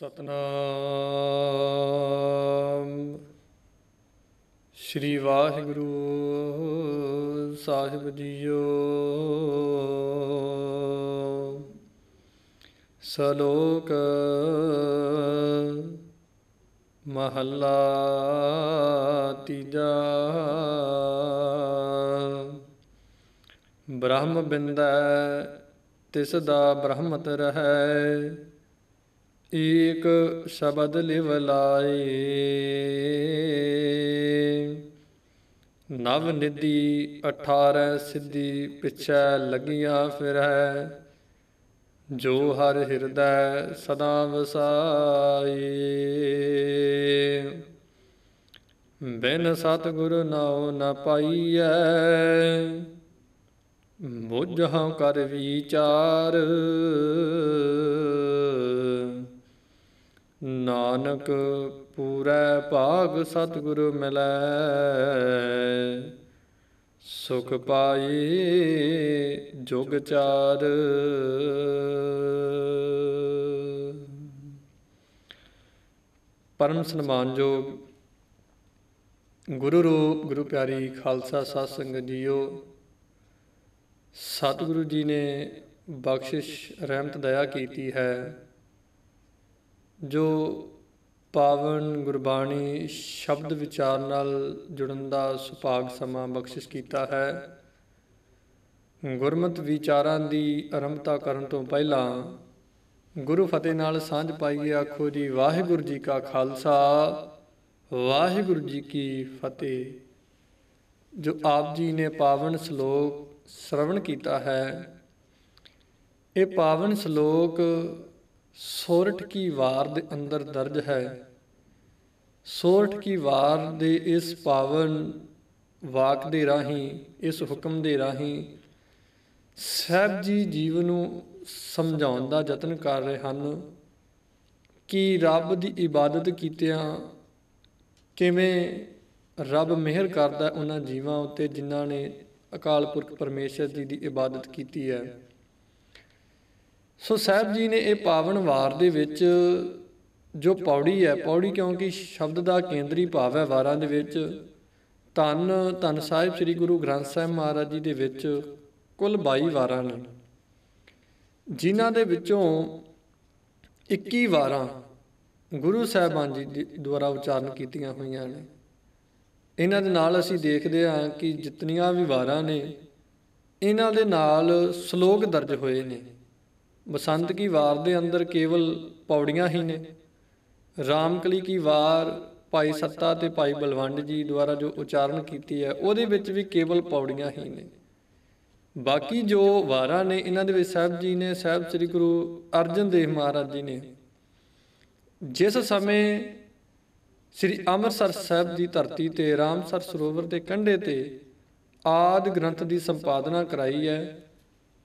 ਸਤਨਾਮ ਸ੍ਰੀ ਵਾਹਿਗੁਰੂ ਸਾਹਿਬ ਜੀਓ ਸਲੋਕ ਮਹੱਲਾ ਤੀਜਾ ਬ੍ਰਹਮ ਬਿੰਦੈ ਤਿਸ ਦਾ ਬ੍ਰਹਮਤ ਰਹੈ ਏਕ ਸ਼ਬਦ ਲਿਵ ਲਾਏ ਨਵ ਨਿਦੀ 18 ਸਿੱਧੀ ਪਿਛੈ ਲਗੀਆਂ ਫਿਰੈ ਜੋ ਹਰ ਹਿਰਦੈ ਸਦਾ ਵਸਾਈ ਬਿਨ ਸਤਗੁਰ ਨਾਉ ਨ ਪਾਈਐ ਮੁਝ ਹਉ ਕਰ ਵਿਚਾਰ ਨਾਨਕ ਪੂਰੈ ਭਾਗ ਸਤਿਗੁਰੂ ਮਿਲੈ ਸੁਖ ਪਾਈ ਜੁਗ ਚਾਰ ਪਰਮ ਸਨਮਾਨਯੋਗ ਗੁਰੂ ਰੂਪ ਗੁਰੂ ਪਿਆਰੀ ਖਾਲਸਾ ਸਾਧ ਸੰਗਤ ਜੀਓ ਸਤਿਗੁਰੂ ਜੀ ਨੇ ਬਖਸ਼ਿਸ਼ ਰਹਿਮਤ ਦਇਆ ਕੀਤੀ ਹੈ ਜੋ ਪਾਵਨ ਗੁਰਬਾਣੀ ਸ਼ਬਦ ਵਿਚਾਰ ਨਾਲ ਜੁੜਨ ਦਾ ਸੁਭਾਗ ਸਮਾਂ ਬਖਸ਼ਿਸ਼ ਕੀਤਾ ਹੈ ਗੁਰਮਤ ਵਿਚਾਰਾਂ ਦੀ ਆਰੰਭਤਾ ਕਰਨ ਤੋਂ ਪਹਿਲਾਂ ਗੁਰੂ ਫਤਿਹ ਨਾਲ ਸਾਂਝ ਪਾਈਏ ਆਖੋ ਜੀ ਵਾਹਿਗੁਰੂ ਜੀ ਕਾ ਖਾਲਸਾ ਵਾਹਿਗੁਰੂ ਜੀ ਕੀ ਫਤਿਹ ਜੋ ਆਪ ਜੀ ਨੇ ਪਾਵਨ ਸ਼ਲੋਕ ਸ਼ਰਵਣ ਕੀਤਾ ਹੈ ਇਹ ਪਾਵਨ ਸ਼ਲੋਕ ਸੋਰਠ ਕੀ ਵਾਰ ਦੇ ਅੰਦਰ ਦਰਜ ਹੈ ਸੋਰਠ ਕੀ ਵਾਰ ਦੇ ਇਸ ਪਾਵਨ ਵਾਕ ਦੇ ਰਾਹੀਂ ਇਸ ਹੁਕਮ ਦੇ ਰਾਹੀਂ ਸਹਿਬ ਜੀ ਜੀਵ ਨੂੰ ਸਮਝਾਉਣ ਦਾ ਯਤਨ ਕਰ ਰਹੇ ਹਨ ਕਿ ਰੱਬ ਦੀ ਇਬਾਦਤ ਕੀਤਿਆਂ ਕਿਵੇਂ ਰੱਬ ਮਿਹਰ ਕਰਦਾ ਉਹਨਾਂ ਜੀਵਾਂ ਉੱਤੇ ਜਿਨ੍ਹਾਂ ਨੇ ਅਕਾਲ ਪੁਰਖ ਪਰਮੇਸ਼ਰ ਜੀ ਦੀ ਇਬਾਦਤ ਕੀਤੀ ਹੈ ਸੋ ਸਾਹਿਬ ਜੀ ਨੇ ਇਹ ਪਾਵਨ ਵਾਰ ਦੇ ਵਿੱਚ ਜੋ ਪੌੜੀ ਹੈ ਪੌੜੀ ਕਿਉਂਕਿ ਸ਼ਬਦ ਦਾ ਕੇਂਦਰੀ ਭਾਵ ਹੈ ਵਾਰਾਂ ਦੇ ਵਿੱਚ ਤਨ ਤਨ ਸਾਹਿਬ ਸ੍ਰੀ ਗੁਰੂ ਗ੍ਰੰਥ ਸਾਹਿਬ ਮਹਾਰਾਜ ਜੀ ਦੇ ਵਿੱਚ ਕੁੱਲ 22 ਵਾਰਾਂ ਨੇ ਜਿਨ੍ਹਾਂ ਦੇ ਵਿੱਚੋਂ 21 ਵਾਰਾਂ ਗੁਰੂ ਸਾਹਿਬਾਨ ਜੀ ਦੁਆਰਾ ਉਚਾਰਨ ਕੀਤੀਆਂ ਹੋਈਆਂ ਨੇ ਇਹਨਾਂ ਦੇ ਨਾਲ ਅਸੀਂ ਦੇਖਦੇ ਹਾਂ ਕਿ ਜਿਤਨੀਆਂ ਵੀ ਵਾਰਾਂ ਨੇ ਇਹਨਾਂ ਦੇ ਨਾਲ ਸ਼ਲੋਕ ਦਰਜ ਹੋਏ ਨੇ ਬਸੰਤ ਕੀ ਵਾਰ ਦੇ ਅੰਦਰ ਕੇਵਲ ਪੌੜੀਆਂ ਹੀ ਨੇ ਰਾਮਕਲੀ ਕੀ ਵਾਰ ਭਾਈ ਸੱਤਾ ਤੇ ਭਾਈ ਬਲਵੰਡ ਜੀ ਦੁਆਰਾ ਜੋ ਉਚਾਰਨ ਕੀਤੀ ਹੈ ਉਹਦੇ ਵਿੱਚ ਵੀ ਕੇਵਲ ਪੌੜੀਆਂ ਹੀ ਨੇ ਬਾਕੀ ਜੋ ਵਾਰਾਂ ਨੇ ਇਹਨਾਂ ਦੇ ਵਿੱਚ ਸਾਹਿਬ ਜੀ ਨੇ ਸਾਹਿਬ ਸ੍ਰੀ ਗੁਰੂ ਅਰਜਨ ਦੇਵ ਮਹਾਰਾਜ ਜੀ ਨੇ ਜਿਸ ਸਮੇਂ ਸ੍ਰੀ ਅੰਮ੍ਰਿਤਸਰ ਸਾਹਿਬ ਦੀ ਧਰਤੀ ਤੇ ਰਾਮਸਰ ਸਰੋਵਰ ਦੇ ਕੰਢੇ ਤੇ ਆਦ ਗ੍ਰੰਥ ਦੀ ਸੰਪਾਦਨਾ ਕਰਾਈ ਹੈ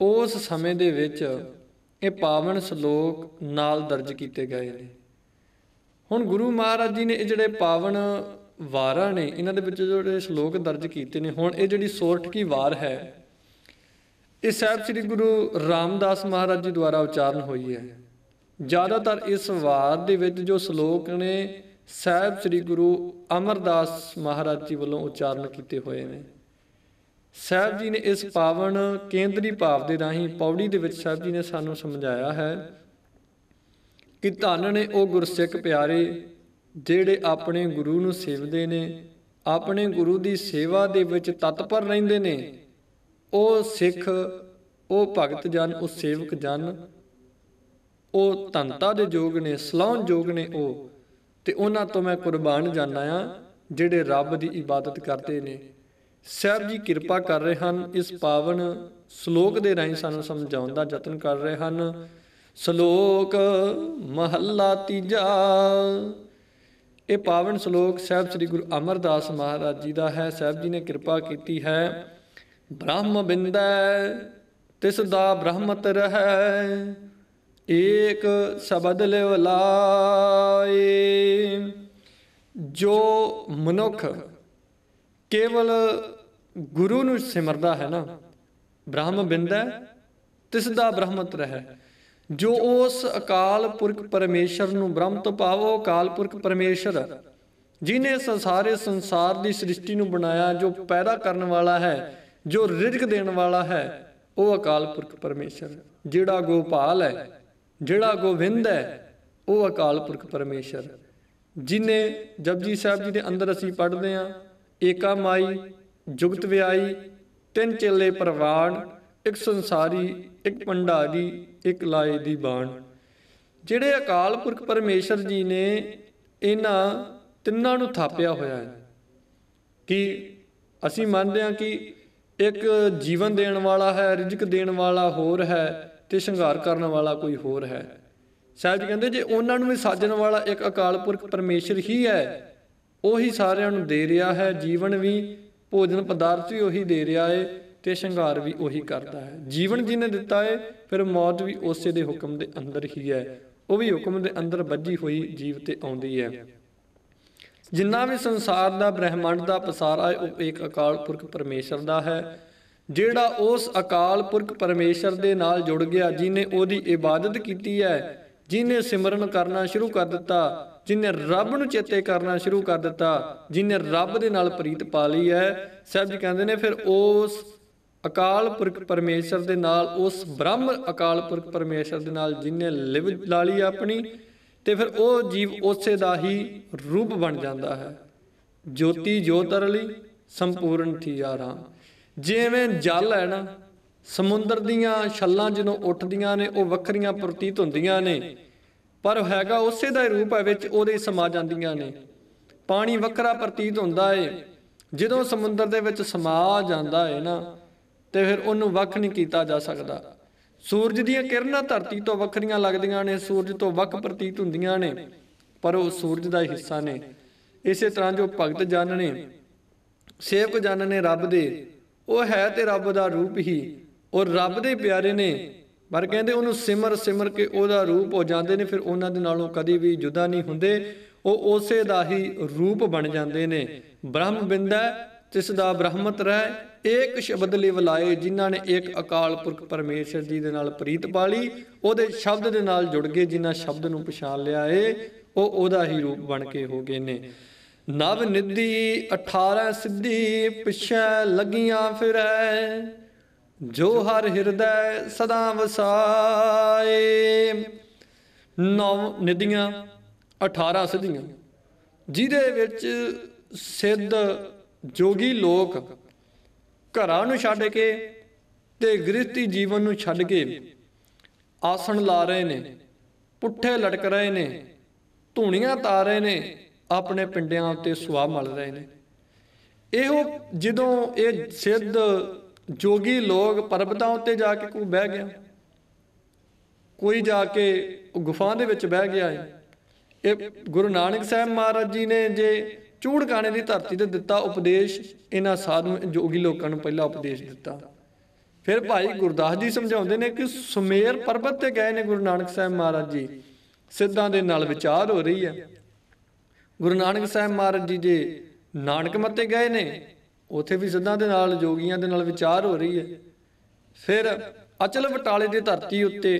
ਉਸ ਸਮੇਂ ਦੇ ਵਿੱਚ ਇਹ ਪਾਵਨ ਸ਼ਲੋਕ ਨਾਲ ਦਰਜ ਕੀਤੇ ਗਏ ਨੇ ਹੁਣ ਗੁਰੂ ਮਹਾਰਾਜ ਜੀ ਨੇ ਇਹ ਜਿਹੜੇ ਪਾਵਨ ਵਾਰਾਂ ਨੇ ਇਹਨਾਂ ਦੇ ਵਿੱਚ ਜਿਹੜੇ ਸ਼ਲੋਕ ਦਰਜ ਕੀਤੇ ਨੇ ਹੁਣ ਇਹ ਜਿਹੜੀ ਸੋਰਠ ਕੀ ਵਾਰ ਹੈ ਇਹ ਸਾਹਿਬ ਸ੍ਰੀ ਗੁਰੂ ਰਾਮਦਾਸ ਮਹਾਰਾਜ ਜੀ ਦੁਆਰਾ ਉਚਾਰਨ ਹੋਈ ਹੈ ਜ਼ਿਆਦਾਤਰ ਇਸ ਵਾਰ ਦੇ ਵਿੱਚ ਜੋ ਸ਼ਲੋਕ ਨੇ ਸਾਹਿਬ ਸ੍ਰੀ ਗੁਰੂ ਅਮਰਦਾਸ ਮਹਾਰਾਜ ਜੀ ਵੱਲੋਂ ਉਚਾਰਨ ਕੀਤੇ ਹੋਏ ਨੇ ਸਾਹਿਬ ਜੀ ਨੇ ਇਸ ਪਾਵਨ ਕੇਂਦਰੀ ਭਾਵ ਦੇ ਰਾਹੀਂ ਪੌੜੀ ਦੇ ਵਿੱਚ ਸਾਹਿਬ ਜੀ ਨੇ ਸਾਨੂੰ ਸਮਝਾਇਆ ਹੈ ਕਿ ਧੰਨ ਨੇ ਉਹ ਗੁਰਸਿੱਖ ਪਿਆਰੇ ਜਿਹੜੇ ਆਪਣੇ ਗੁਰੂ ਨੂੰ ਸੇਵਦੇ ਨੇ ਆਪਣੇ ਗੁਰੂ ਦੀ ਸੇਵਾ ਦੇ ਵਿੱਚ ਤਤਪਰ ਰਹਿੰਦੇ ਨੇ ਉਹ ਸਿੱਖ ਉਹ ਭਗਤ ਜਨ ਉਹ ਸੇਵਕ ਜਨ ਉਹ ਤੰਤਾ ਦੇ ਯੋਗ ਨੇ ਸਲਾਹਨ ਯੋਗ ਨੇ ਉਹ ਤੇ ਉਹਨਾਂ ਤੋਂ ਮੈਂ ਕੁਰਬਾਨ ਜਾਣਾ ਆ ਜਿਹੜੇ ਰੱਬ ਦੀ ਇਬਾਦਤ ਕਰਦੇ ਨੇ ਸਾਹਿਬ ਜੀ ਕਿਰਪਾ ਕਰ ਰਹੇ ਹਨ ਇਸ ਪਾਵਨ ਸ਼ਲੋਕ ਦੇ ਰਾਹੀਂ ਸਾਨੂੰ ਸਮਝਾਉਣ ਦਾ ਯਤਨ ਕਰ ਰਹੇ ਹਨ ਸ਼ਲੋਕ ਮਹੱਲਾ ਤੀਜਾ ਇਹ ਪਾਵਨ ਸ਼ਲੋਕ ਸਾਹਿਬ ਸ੍ਰੀ ਗੁਰੂ ਅਮਰਦਾਸ ਮਹਾਰਾਜ ਜੀ ਦਾ ਹੈ ਸਾਹਿਬ ਜੀ ਨੇ ਕਿਰਪਾ ਕੀਤੀ ਹੈ ਬ੍ਰਹਮ ਬਿੰਦੈ ਤਿਸ ਦਾ ਬ੍ਰਹਮਤ ਰਹੈ ਏਕ ਸ਼ਬਦ ਲਿਵ ਲਾਏ ਜੋ ਮਨੁੱਖ ਕੇਵਲ ਗੁਰੂ ਨੂੰ ਸਿਮਰਦਾ ਹੈ ਨਾ ਬ੍ਰਹਮ ਬਿੰਦੈ ਤਿਸ ਦਾ ਬ੍ਰਹਮਤ ਰਹਿ ਜੋ ਉਸ ਅਕਾਲ ਪੁਰਖ ਪਰਮੇਸ਼ਰ ਨੂੰ ਬ੍ਰਹਮ ਤੋਂ ਪਾਵੋ ਅਕਾਲ ਪੁਰਖ ਪਰਮੇਸ਼ਰ ਜਿਨੇ ਸੰਸਾਰੇ ਸੰਸਾਰ ਦੀ ਸ੍ਰਿਸ਼ਟੀ ਨੂੰ ਬਣਾਇਆ ਜੋ ਪੈਦਾ ਕਰਨ ਵਾਲਾ ਹੈ ਜੋ ਰਿਜ਼ਕ ਦੇਣ ਵਾਲਾ ਹੈ ਉਹ ਅਕਾਲ ਪੁਰਖ ਪਰਮੇਸ਼ਰ ਜਿਹੜਾ ਗੋਪਾਲ ਹੈ ਜਿਹੜਾ ਗੋਵਿੰਦ ਹੈ ਉਹ ਅਕਾਲ ਪੁਰਖ ਪਰਮੇਸ਼ਰ ਜਿਨੇ ਜਪਜੀ ਸਾਹਿਬ ਜੀ ਦੇ ਅੰਦਰ ਅਸੀਂ ਪੜ੍ਹਦੇ ਆਂ ਏਕਾ ਮਾਈ ਜੁਗਤ ਵਿਆਈ ਤਿੰਨ ਚੇਲੇ ਪ੍ਰਵਾਨ ਇੱਕ ਸੰਸਾਰੀ ਇੱਕ ਪੰਡਾਰੀ ਇੱਕ ਲਾਏ ਦੀ ਬਾਣ ਜਿਹੜੇ ਅਕਾਲ ਪੁਰਖ ਪਰਮੇਸ਼ਰ ਜੀ ਨੇ ਇਹਨਾਂ ਤਿੰਨਾਂ ਨੂੰ ਥਾਪਿਆ ਹੋਇਆ ਹੈ ਕਿ ਅਸੀਂ ਮੰਨਦੇ ਹਾਂ ਕਿ ਇੱਕ ਜੀਵਨ ਦੇਣ ਵਾਲਾ ਹੈ ਰਿਜਕ ਦੇਣ ਵਾਲਾ ਹੋਰ ਹੈ ਤੇ ਸ਼ਿੰਗਾਰ ਕਰਨ ਵਾਲਾ ਕੋਈ ਹੋਰ ਹੈ ਸਾਹਿਬ ਜੀ ਕਹਿੰਦੇ ਜੇ ਉਹਨਾਂ ਨੂੰ ਵੀ ਸਾਜਣ ਵਾਲਾ ਇੱਕ ਅਕਾਲ ਪੁਰਖ ਪਰਮੇਸ਼ਰ ਹੀ ਹੈ ਉਹੀ ਸਾਰਿਆਂ ਨੂੰ ਦੇ ਰਿਹਾ ਹੈ ਜੀਵਨ ਵੀ ਭੋਜਨ ਪਦਾਰਥ ਵੀ ਉਹੀ ਦੇ ਰਿਹਾ ਏ ਤੇ ਸ਼ਿੰਗਾਰ ਵੀ ਉਹੀ ਕਰਦਾ ਹੈ ਜੀਵਨ ਜਿਹਨੇ ਦਿੱਤਾ ਏ ਫਿਰ ਮੌਤ ਵੀ ਉਸੇ ਦੇ ਹੁਕਮ ਦੇ ਅੰਦਰ ਹੀ ਹੈ ਉਹ ਵੀ ਹੁਕਮ ਦੇ ਅੰਦਰ ਵੱਜੀ ਹੋਈ ਜੀਵ ਤੇ ਆਉਂਦੀ ਹੈ ਜਿੰਨਾ ਵੀ ਸੰਸਾਰ ਦਾ ਬ੍ਰਹਿਮੰਡ ਦਾ ਪਸਾਰਾ ਹੈ ਉਹ ਇੱਕ ਅਕਾਲ ਪੁਰਖ ਪਰਮੇਸ਼ਰ ਦਾ ਹੈ ਜਿਹੜਾ ਉਸ ਅਕਾਲ ਪੁਰਖ ਪਰਮੇਸ਼ਰ ਦੇ ਨਾਲ ਜੁੜ ਗਿਆ ਜਿਨੇ ਉਹਦੀ ਇਬਾਦਤ ਕੀਤੀ ਹੈ ਜਿਨੇ ਸਿਮਰਨ ਕਰਨਾ ਸ਼ੁਰੂ ਕਰ ਦਿੱਤਾ ਜਿਨੇ ਰੱਬ ਨੂੰ ਚੇਤੇ ਕਰਨਾ ਸ਼ੁਰੂ ਕਰ ਦਿੱਤਾ ਜਿਨੇ ਰੱਬ ਦੇ ਨਾਲ ਪ੍ਰੀਤ ਪਾ ਲਈ ਹੈ ਸਾਹਿਬ ਜੀ ਕਹਿੰਦੇ ਨੇ ਫਿਰ ਉਸ ਅਕਾਲ ਪੁਰਖ ਪਰਮੇਸ਼ਰ ਦੇ ਨਾਲ ਉਸ ਬ੍ਰਹਮ ਅਕਾਲ ਪੁਰਖ ਪਰਮੇਸ਼ਰ ਦੇ ਨਾਲ ਜਿਨੇ ਲਿਵ ਲਾ ਲਈ ਆਪਣੀ ਤੇ ਫਿਰ ਉਹ ਜੀਵ ਉਸੇ ਦਾ ਹੀ ਰੂਪ ਬਣ ਜਾਂਦਾ ਹੈ ਜੋਤੀ ਜੋਤਰ ਲਈ ਸੰਪੂਰਨ ਥੀ ਆਰਾਮ ਜਿਵੇਂ ਜਲ ਹੈ ਨਾ ਸਮੁੰਦਰ ਦੀਆਂ ਛੱਲਾਂ ਜਦੋਂ ਉੱਠਦੀਆਂ ਨੇ ਉਹ ਵੱਖਰੀਆਂ ਪ੍ਰਤੀਤ ਹੁੰਦੀਆਂ ਨੇ ਪਰ ਹੈਗਾ ਉਸੇ ਦਾ ਰੂਪ ਹੈ ਵਿੱਚ ਉਹਦੇ ਸਮਾ ਜਾਂਦੀਆਂ ਨੇ ਪਾਣੀ ਵੱਖਰਾ ਪ੍ਰਤੀਤ ਹੁੰਦਾ ਏ ਜਦੋਂ ਸਮੁੰਦਰ ਦੇ ਵਿੱਚ ਸਮਾ ਜਾਂਦਾ ਏ ਨਾ ਤੇ ਫਿਰ ਉਹਨੂੰ ਵੱਖ ਨਹੀਂ ਕੀਤਾ ਜਾ ਸਕਦਾ ਸੂਰਜ ਦੀਆਂ ਕਿਰਨਾਂ ਧਰਤੀ ਤੋਂ ਵੱਖਰੀਆਂ ਲੱਗਦੀਆਂ ਨੇ ਸੂਰਜ ਤੋਂ ਵੱਖ ਪ੍ਰਤੀਤ ਹੁੰਦੀਆਂ ਨੇ ਪਰ ਉਹ ਸੂਰਜ ਦਾ ਹਿੱਸਾ ਨੇ ਇਸੇ ਤਰ੍ਹਾਂ ਜੋ ਭਗਤ ਜਨ ਨੇ ਸੇਵਕ ਜਨ ਨੇ ਰੱਬ ਦੇ ਉਹ ਹੈ ਤੇ ਰੱਬ ਦਾ ਰੂਪ ਹੀ ਔਰ ਰੱਬ ਦੇ ਪਿਆਰੇ ਨੇ ਪਰ ਕਹਿੰਦੇ ਉਹਨੂੰ ਸਿਮਰ ਸਿਮਰ ਕੇ ਉਹਦਾ ਰੂਪ ਹੋ ਜਾਂਦੇ ਨੇ ਫਿਰ ਉਹਨਾਂ ਦੇ ਨਾਲੋਂ ਕਦੀ ਵੀ ਜੁਦਾ ਨਹੀਂ ਹੁੰਦੇ ਉਹ ਉਸੇ ਦਾ ਹੀ ਰੂਪ ਬਣ ਜਾਂਦੇ ਨੇ ਬ੍ਰਹਮ ਬਿੰਦਾ ਤਿਸ ਦਾ ਬ੍ਰਹਮਤ ਰਹਿ ਏਕ ਸ਼ਬਦ ਲਈ ਬੁਲਾਏ ਜਿਨ੍ਹਾਂ ਨੇ ਇੱਕ ਅਕਾਲ ਪੁਰਖ ਪਰਮੇਸ਼ਰ ਜੀ ਦੇ ਨਾਲ ਪ੍ਰੀਤ ਪਾਲੀ ਉਹਦੇ ਸ਼ਬਦ ਦੇ ਨਾਲ ਜੁੜ ਗਏ ਜਿਨ੍ਹਾਂ ਸ਼ਬਦ ਨੂੰ ਪਛਾਣ ਲਿਆ ਏ ਉਹ ਉਹਦਾ ਹੀ ਰੂਪ ਬਣ ਕੇ ਹੋ ਗਏ ਨੇ ਨਵ ਨਿੱਧੀ 18 ਸਿੱਧੀ ਪਿਛੈ ਲਗੀਆਂ ਫਿਰੈ ਜੋ ਹਰ ਹਿਰਦੈ ਸਦਾ ਵਸਾਏ ਨੌ ਨਿਧੀਆਂ 18 ਸਿਧੀਆਂ ਜਿਹਦੇ ਵਿੱਚ ਸਿੱਧ ਜੋਗੀ ਲੋਕ ਘਰਾਂ ਨੂੰ ਛੱਡ ਕੇ ਤੇ ਗ੍ਰਸਤੀ ਜੀਵਨ ਨੂੰ ਛੱਡ ਕੇ ਆਸਣ ਲਾ ਰਹੇ ਨੇ ਪੁੱਠੇ ਲਟਕ ਰਹੇ ਨੇ ਧੂਣੀਆਂ ਤਾਰ ਰਹੇ ਨੇ ਆਪਣੇ ਪਿੰਡਿਆਂ ਉੱਤੇ ਸੁਆਹ ਮਲ ਰਹੇ ਨੇ ਇਹੋ ਜਦੋਂ ਇਹ ਸਿੱਧ ਜੋਗੀ ਲੋਕ ਪਰਬਤਾਂ ਉੱਤੇ ਜਾ ਕੇ ਕੋਈ ਬਹਿ ਗਿਆ ਕੋਈ ਜਾ ਕੇ ਗੁਫਾ ਦੇ ਵਿੱਚ ਬਹਿ ਗਿਆ ਹੈ ਇਹ ਗੁਰੂ ਨਾਨਕ ਸਾਹਿਬ ਮਹਾਰਾਜ ਜੀ ਨੇ ਜੇ ਚੂੜਕਾਣੇ ਦੀ ਧਰਤੀ ਤੇ ਦਿੱਤਾ ਉਪਦੇਸ਼ ਇਹਨਾਂ ਸਾਧੂ ਜੋਗੀ ਲੋਕਾਂ ਨੂੰ ਪਹਿਲਾ ਉਪਦੇਸ਼ ਦਿੱਤਾ ਫਿਰ ਭਾਈ ਗੁਰਦਾਸ ਜੀ ਸਮਝਾਉਂਦੇ ਨੇ ਕਿ ਸੁਮੇਰ ਪਰਬਤ ਤੇ ਗਏ ਨੇ ਗੁਰੂ ਨਾਨਕ ਸਾਹਿਬ ਮਹਾਰਾਜ ਜੀ ਸਿੱਧਾਂ ਦੇ ਨਾਲ ਵਿਚਾਰ ਹੋ ਰਹੀ ਹੈ ਗੁਰੂ ਨਾਨਕ ਸਾਹਿਬ ਮਹਾਰਾਜ ਜੀ ਜੇ ਨਾਨਕ ਮੱਤੇ ਗਏ ਨੇ ਉਥੇ ਵੀ ਸਿੱਧਾਂ ਦੇ ਨਾਲ ਜੋਗੀਆਂ ਦੇ ਨਾਲ ਵਿਚਾਰ ਹੋ ਰਹੀ ਹੈ ਫਿਰ ਅਚਲ ਬਟਾਲੇ ਦੀ ਧਰਤੀ ਉੱਤੇ